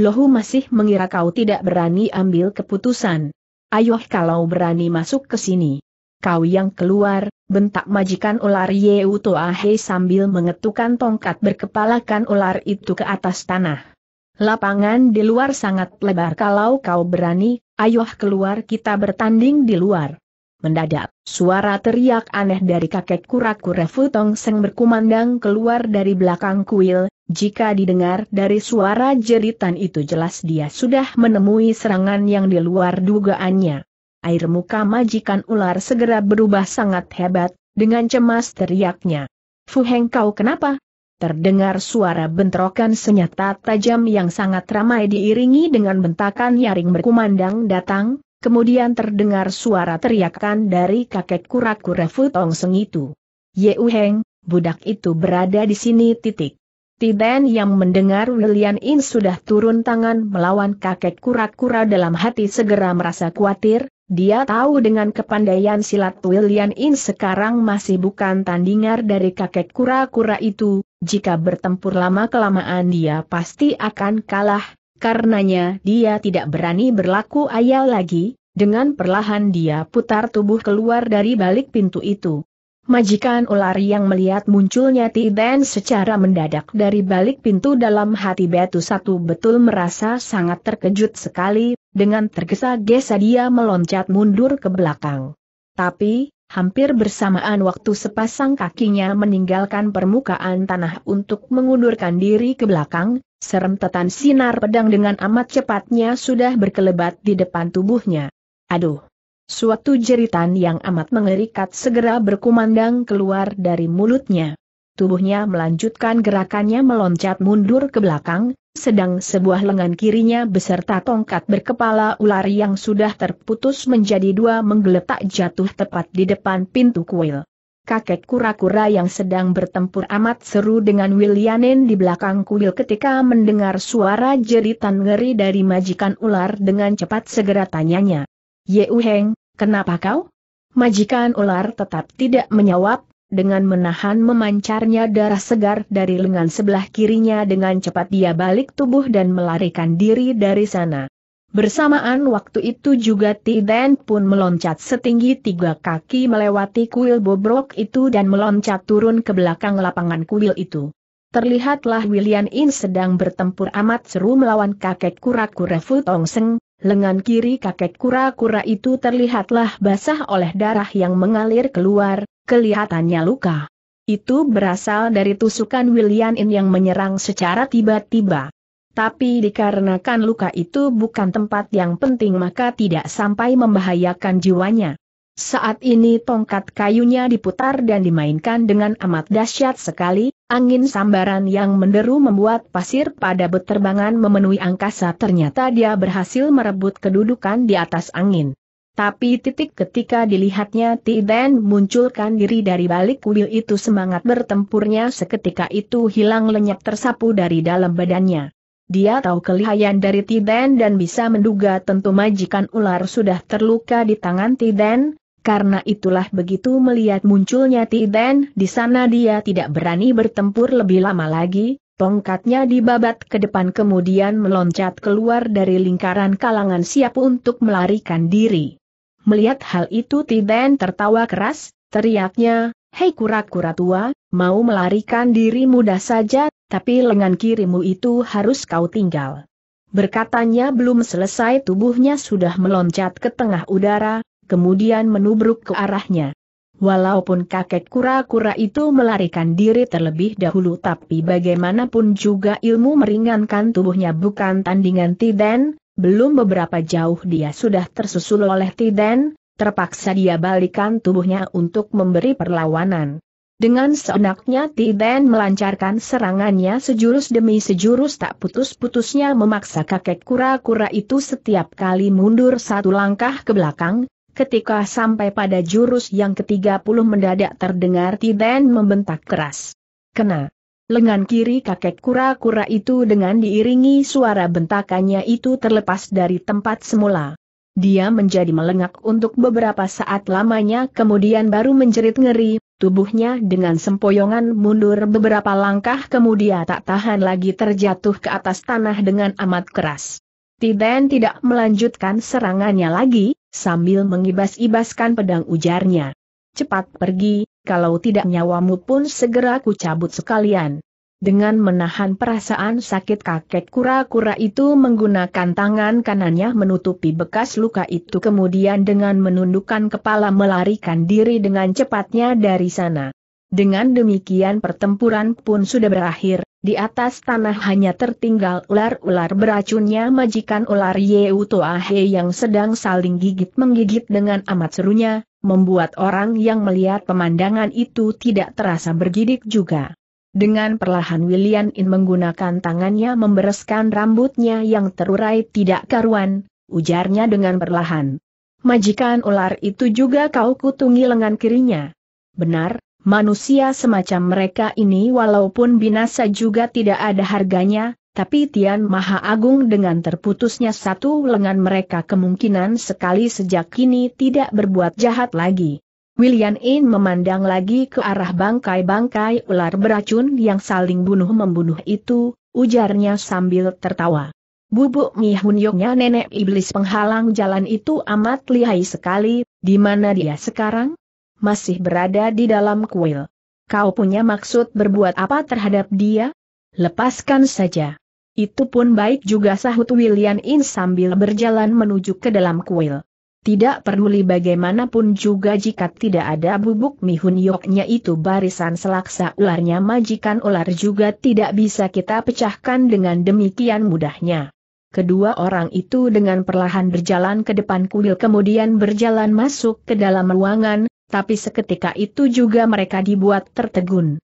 Lohu masih mengira kau tidak berani ambil keputusan. Ayoh kalau berani masuk ke sini. Kau yang keluar, bentak majikan ular Yeu Toahe sambil mengetukkan tongkat berkepalakan ular itu ke atas tanah. Lapangan di luar sangat lebar kalau kau berani, ayoh keluar kita bertanding di luar. Mendadak, suara teriak aneh dari kakek kura-kura Futong Seng berkumandang keluar dari belakang kuil, jika didengar dari suara jeritan itu jelas dia sudah menemui serangan yang di luar dugaannya. Air muka majikan ular segera berubah sangat hebat, dengan cemas teriaknya. Fu Heng kau kenapa? Terdengar suara bentrokan senyata tajam yang sangat ramai diiringi dengan bentakan nyaring berkumandang datang, kemudian terdengar suara teriakan dari kakek kura-kura Fu Tong Seng itu. Ye Heng, budak itu berada di sini titik. Tiben yang mendengar William In sudah turun tangan melawan kakek kura-kura dalam hati segera merasa khawatir, dia tahu dengan kepandaian silat William In sekarang masih bukan tandingar dari kakek kura-kura itu, jika bertempur lama-kelamaan dia pasti akan kalah, karenanya dia tidak berani berlaku ayal lagi, dengan perlahan dia putar tubuh keluar dari balik pintu itu. Majikan ular yang melihat munculnya Tiden secara mendadak dari balik pintu dalam hati Batu Satu betul merasa sangat terkejut sekali, dengan tergesa-gesa dia meloncat mundur ke belakang. Tapi, hampir bersamaan waktu sepasang kakinya meninggalkan permukaan tanah untuk mengundurkan diri ke belakang, serentetan sinar pedang dengan amat cepatnya sudah berkelebat di depan tubuhnya. Aduh! Suatu jeritan yang amat mengerikat segera berkumandang keluar dari mulutnya. Tubuhnya melanjutkan gerakannya meloncat mundur ke belakang, sedang sebuah lengan kirinya beserta tongkat berkepala ular yang sudah terputus menjadi dua menggeletak jatuh tepat di depan pintu kuil. Kakek kura-kura yang sedang bertempur amat seru dengan Willianen di belakang kuil ketika mendengar suara jeritan ngeri dari majikan ular dengan cepat segera tanyanya. Yeu Heng, Kenapa kau? Majikan ular tetap tidak menjawab, dengan menahan memancarnya darah segar dari lengan sebelah kirinya dengan cepat dia balik tubuh dan melarikan diri dari sana. Bersamaan waktu itu juga Tiden pun meloncat setinggi tiga kaki melewati kuil bobrok itu dan meloncat turun ke belakang lapangan kuil itu. Terlihatlah William In sedang bertempur amat seru melawan kakek kura-kura Futong Seng, lengan kiri kakek kura-kura itu terlihatlah basah oleh darah yang mengalir keluar, kelihatannya luka. Itu berasal dari tusukan William In yang menyerang secara tiba-tiba. Tapi dikarenakan luka itu bukan tempat yang penting maka tidak sampai membahayakan jiwanya. Saat ini tongkat kayunya diputar dan dimainkan dengan amat dahsyat sekali, Angin sambaran yang menderu membuat pasir pada beterbangan memenuhi angkasa ternyata dia berhasil merebut kedudukan di atas angin. Tapi titik ketika dilihatnya Tiden munculkan diri dari balik kuil itu semangat bertempurnya seketika itu hilang lenyap tersapu dari dalam badannya. Dia tahu kelihayan dari Tiden dan bisa menduga tentu majikan ular sudah terluka di tangan Tiden, karena itulah begitu melihat munculnya Tiden, di sana dia tidak berani bertempur lebih lama lagi, tongkatnya dibabat ke depan kemudian meloncat keluar dari lingkaran kalangan siap untuk melarikan diri. Melihat hal itu Tiden tertawa keras, teriaknya, Hei kura-kura tua, mau melarikan diri mudah saja, tapi lengan kirimu itu harus kau tinggal. Berkatanya belum selesai tubuhnya sudah meloncat ke tengah udara, kemudian menubruk ke arahnya. Walaupun kakek kura-kura itu melarikan diri terlebih dahulu tapi bagaimanapun juga ilmu meringankan tubuhnya bukan tandingan Tiden, belum beberapa jauh dia sudah tersusul oleh Tiden, terpaksa dia balikan tubuhnya untuk memberi perlawanan. Dengan seenaknya Tiden melancarkan serangannya sejurus demi sejurus tak putus-putusnya memaksa kakek kura-kura itu setiap kali mundur satu langkah ke belakang, Ketika sampai pada jurus yang ke-30 mendadak terdengar Tiden membentak keras. Kena. Lengan kiri kakek kura-kura itu dengan diiringi suara bentakannya itu terlepas dari tempat semula. Dia menjadi melengak untuk beberapa saat lamanya kemudian baru menjerit ngeri, tubuhnya dengan sempoyongan mundur beberapa langkah kemudian tak tahan lagi terjatuh ke atas tanah dengan amat keras. Tiden tidak melanjutkan serangannya lagi, Sambil mengibas-ibaskan pedang ujarnya. Cepat pergi, kalau tidak nyawamu pun segera kucabut sekalian. Dengan menahan perasaan sakit kakek kura-kura itu menggunakan tangan kanannya menutupi bekas luka itu kemudian dengan menundukkan kepala melarikan diri dengan cepatnya dari sana. Dengan demikian pertempuran pun sudah berakhir, di atas tanah hanya tertinggal ular-ular beracunnya majikan ular Yeu Toahe yang sedang saling gigit-menggigit dengan amat serunya, membuat orang yang melihat pemandangan itu tidak terasa bergidik juga. Dengan perlahan William In menggunakan tangannya membereskan rambutnya yang terurai tidak karuan, ujarnya dengan perlahan. Majikan ular itu juga kau kutungi lengan kirinya. Benar, Manusia semacam mereka ini walaupun binasa juga tidak ada harganya, tapi Tian Maha Agung dengan terputusnya satu lengan mereka kemungkinan sekali sejak kini tidak berbuat jahat lagi. William In memandang lagi ke arah bangkai-bangkai ular beracun yang saling bunuh-membunuh itu, ujarnya sambil tertawa. Bubuk Mi Hunyoknya nenek iblis penghalang jalan itu amat lihai sekali, di mana dia sekarang? masih berada di dalam kuil. Kau punya maksud berbuat apa terhadap dia? Lepaskan saja. Itu pun baik juga sahut William In sambil berjalan menuju ke dalam kuil. Tidak peduli bagaimanapun juga jika tidak ada bubuk mihun yoknya itu barisan selaksa ularnya majikan ular juga tidak bisa kita pecahkan dengan demikian mudahnya. Kedua orang itu dengan perlahan berjalan ke depan kuil kemudian berjalan masuk ke dalam ruangan, tapi seketika itu juga mereka dibuat tertegun.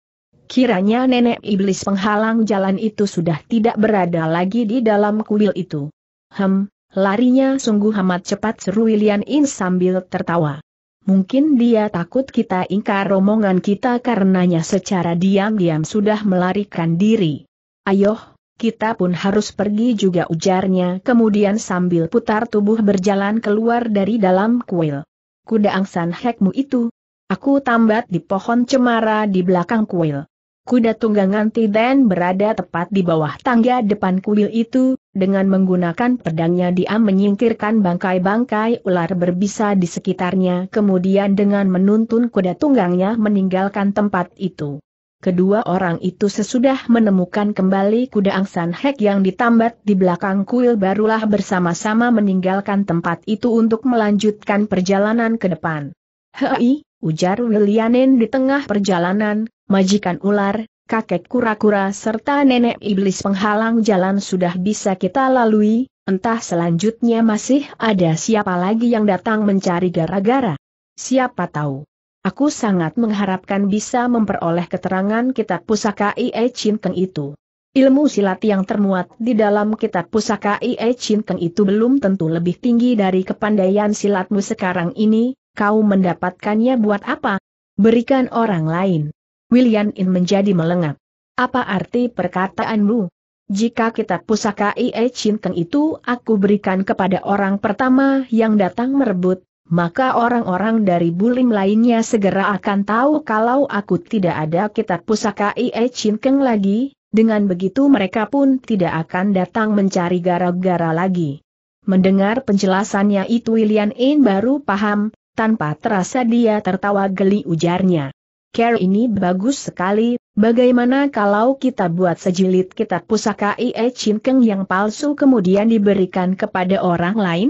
Kiranya nenek iblis penghalang jalan itu sudah tidak berada lagi di dalam kuil itu. Hem, larinya sungguh amat cepat seru Lian In sambil tertawa. Mungkin dia takut kita ingkar rombongan kita karenanya secara diam-diam sudah melarikan diri. Ayoh, kita pun harus pergi juga ujarnya kemudian sambil putar tubuh berjalan keluar dari dalam kuil kuda angsan hekmu itu. Aku tambat di pohon cemara di belakang kuil. Kuda tunggangan Tiden berada tepat di bawah tangga depan kuil itu, dengan menggunakan pedangnya dia menyingkirkan bangkai-bangkai ular berbisa di sekitarnya kemudian dengan menuntun kuda tunggangnya meninggalkan tempat itu. Kedua orang itu sesudah menemukan kembali kuda Angsan Hek yang ditambat di belakang kuil barulah bersama-sama meninggalkan tempat itu untuk melanjutkan perjalanan ke depan. Hei, ujar Willianen di tengah perjalanan, majikan ular, kakek kura-kura serta nenek iblis penghalang jalan sudah bisa kita lalui, entah selanjutnya masih ada siapa lagi yang datang mencari gara-gara. Siapa tahu. Aku sangat mengharapkan bisa memperoleh keterangan kitab pusaka Ie Chin itu. Ilmu silat yang termuat di dalam kitab pusaka Ie Chin itu belum tentu lebih tinggi dari kepandaian silatmu sekarang ini, kau mendapatkannya buat apa? Berikan orang lain. William In menjadi melengap. Apa arti perkataanmu? Jika kitab pusaka Ie Chin itu aku berikan kepada orang pertama yang datang merebut, maka orang-orang dari Bulim lainnya segera akan tahu kalau aku tidak ada kitab pusaka Ie Chin lagi, dengan begitu mereka pun tidak akan datang mencari gara-gara lagi. Mendengar penjelasannya itu William In baru paham, tanpa terasa dia tertawa geli ujarnya. Care ini bagus sekali, bagaimana kalau kita buat sejilid kitab pusaka Ie Chin yang palsu kemudian diberikan kepada orang lain?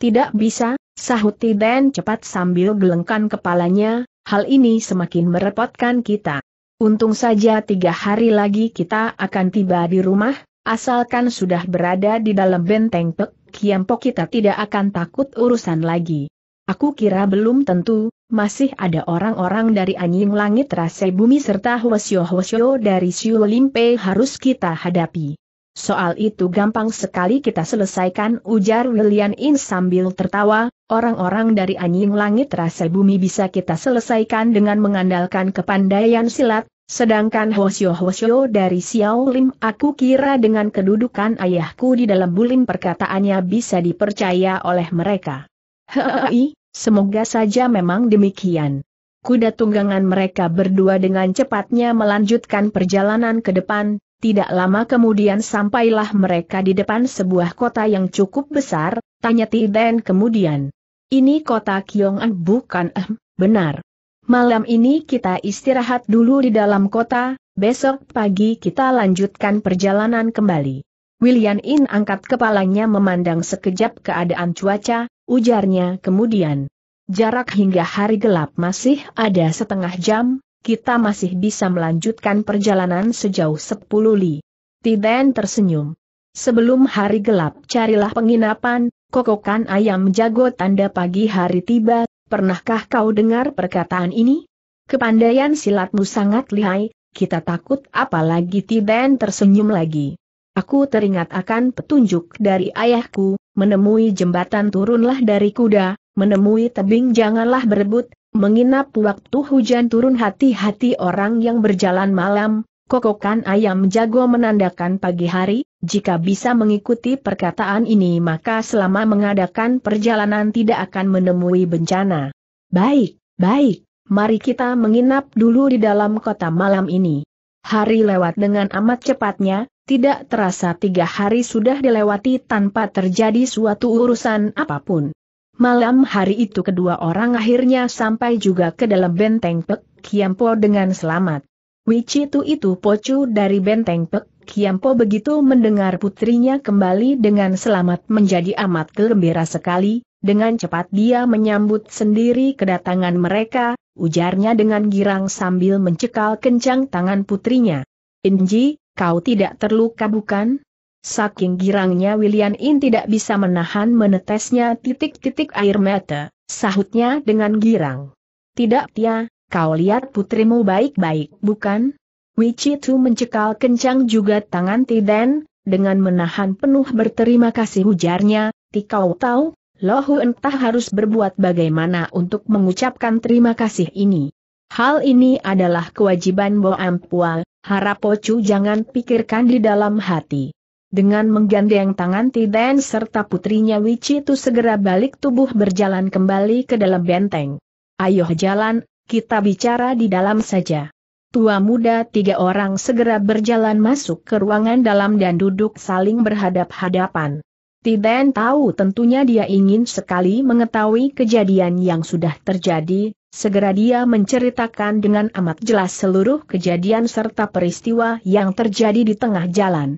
Tidak bisa, Sahut Tiden cepat sambil gelengkan kepalanya, hal ini semakin merepotkan kita. Untung saja tiga hari lagi kita akan tiba di rumah, asalkan sudah berada di dalam benteng Pek Kiampo kita tidak akan takut urusan lagi. Aku kira belum tentu, masih ada orang-orang dari anjing langit rase bumi serta huasyo-huasyo dari Siu Limpe harus kita hadapi. Soal itu gampang sekali kita selesaikan ujar William In sambil tertawa, orang-orang dari anjing langit rasa bumi bisa kita selesaikan dengan mengandalkan kepandaian silat, sedangkan Hosyo-Hosyo dari Xiao Lim aku kira dengan kedudukan ayahku di dalam bulim perkataannya bisa dipercaya oleh mereka. Hei, semoga saja memang demikian. Kuda tunggangan mereka berdua dengan cepatnya melanjutkan perjalanan ke depan, tidak lama kemudian sampailah mereka di depan sebuah kota yang cukup besar, tanya Tiden kemudian. Ini kota Kyongan bukan eh, benar. Malam ini kita istirahat dulu di dalam kota, besok pagi kita lanjutkan perjalanan kembali. William In angkat kepalanya memandang sekejap keadaan cuaca, ujarnya kemudian. Jarak hingga hari gelap masih ada setengah jam, kita masih bisa melanjutkan perjalanan sejauh sepuluh li. Tiden tersenyum. Sebelum hari gelap carilah penginapan, kokokan ayam jago tanda pagi hari tiba, pernahkah kau dengar perkataan ini? Kepandaian silatmu sangat lihai, kita takut apalagi Tiden tersenyum lagi. Aku teringat akan petunjuk dari ayahku, menemui jembatan turunlah dari kuda, menemui tebing janganlah berebut, Menginap waktu hujan turun hati-hati orang yang berjalan malam, kokokan ayam jago menandakan pagi hari, jika bisa mengikuti perkataan ini maka selama mengadakan perjalanan tidak akan menemui bencana. Baik, baik, mari kita menginap dulu di dalam kota malam ini. Hari lewat dengan amat cepatnya, tidak terasa tiga hari sudah dilewati tanpa terjadi suatu urusan apapun. Malam hari itu kedua orang akhirnya sampai juga ke dalam benteng Pek Kiampo dengan selamat. Wicitu itu pocu dari benteng Pek Kiampo begitu mendengar putrinya kembali dengan selamat menjadi amat gembira sekali, dengan cepat dia menyambut sendiri kedatangan mereka, ujarnya dengan girang sambil mencekal kencang tangan putrinya. Inji, kau tidak terluka bukan? Saking girangnya William In tidak bisa menahan menetesnya titik-titik air mata, sahutnya dengan girang. Tidak Tia, ya, kau lihat putrimu baik-baik bukan? tuh mencekal kencang juga tangan Tiden, dengan menahan penuh berterima kasih ujarnya, kau tahu, Lohu entah harus berbuat bagaimana untuk mengucapkan terima kasih ini. Hal ini adalah kewajiban Bo Ampual, harap Pocu jangan pikirkan di dalam hati. Dengan menggandeng tangan Tiden serta putrinya Wichi, itu segera balik tubuh berjalan kembali ke dalam benteng. Ayo jalan, kita bicara di dalam saja. Tua muda tiga orang segera berjalan masuk ke ruangan dalam dan duduk saling berhadap-hadapan. Tiden tahu tentunya dia ingin sekali mengetahui kejadian yang sudah terjadi, segera dia menceritakan dengan amat jelas seluruh kejadian serta peristiwa yang terjadi di tengah jalan.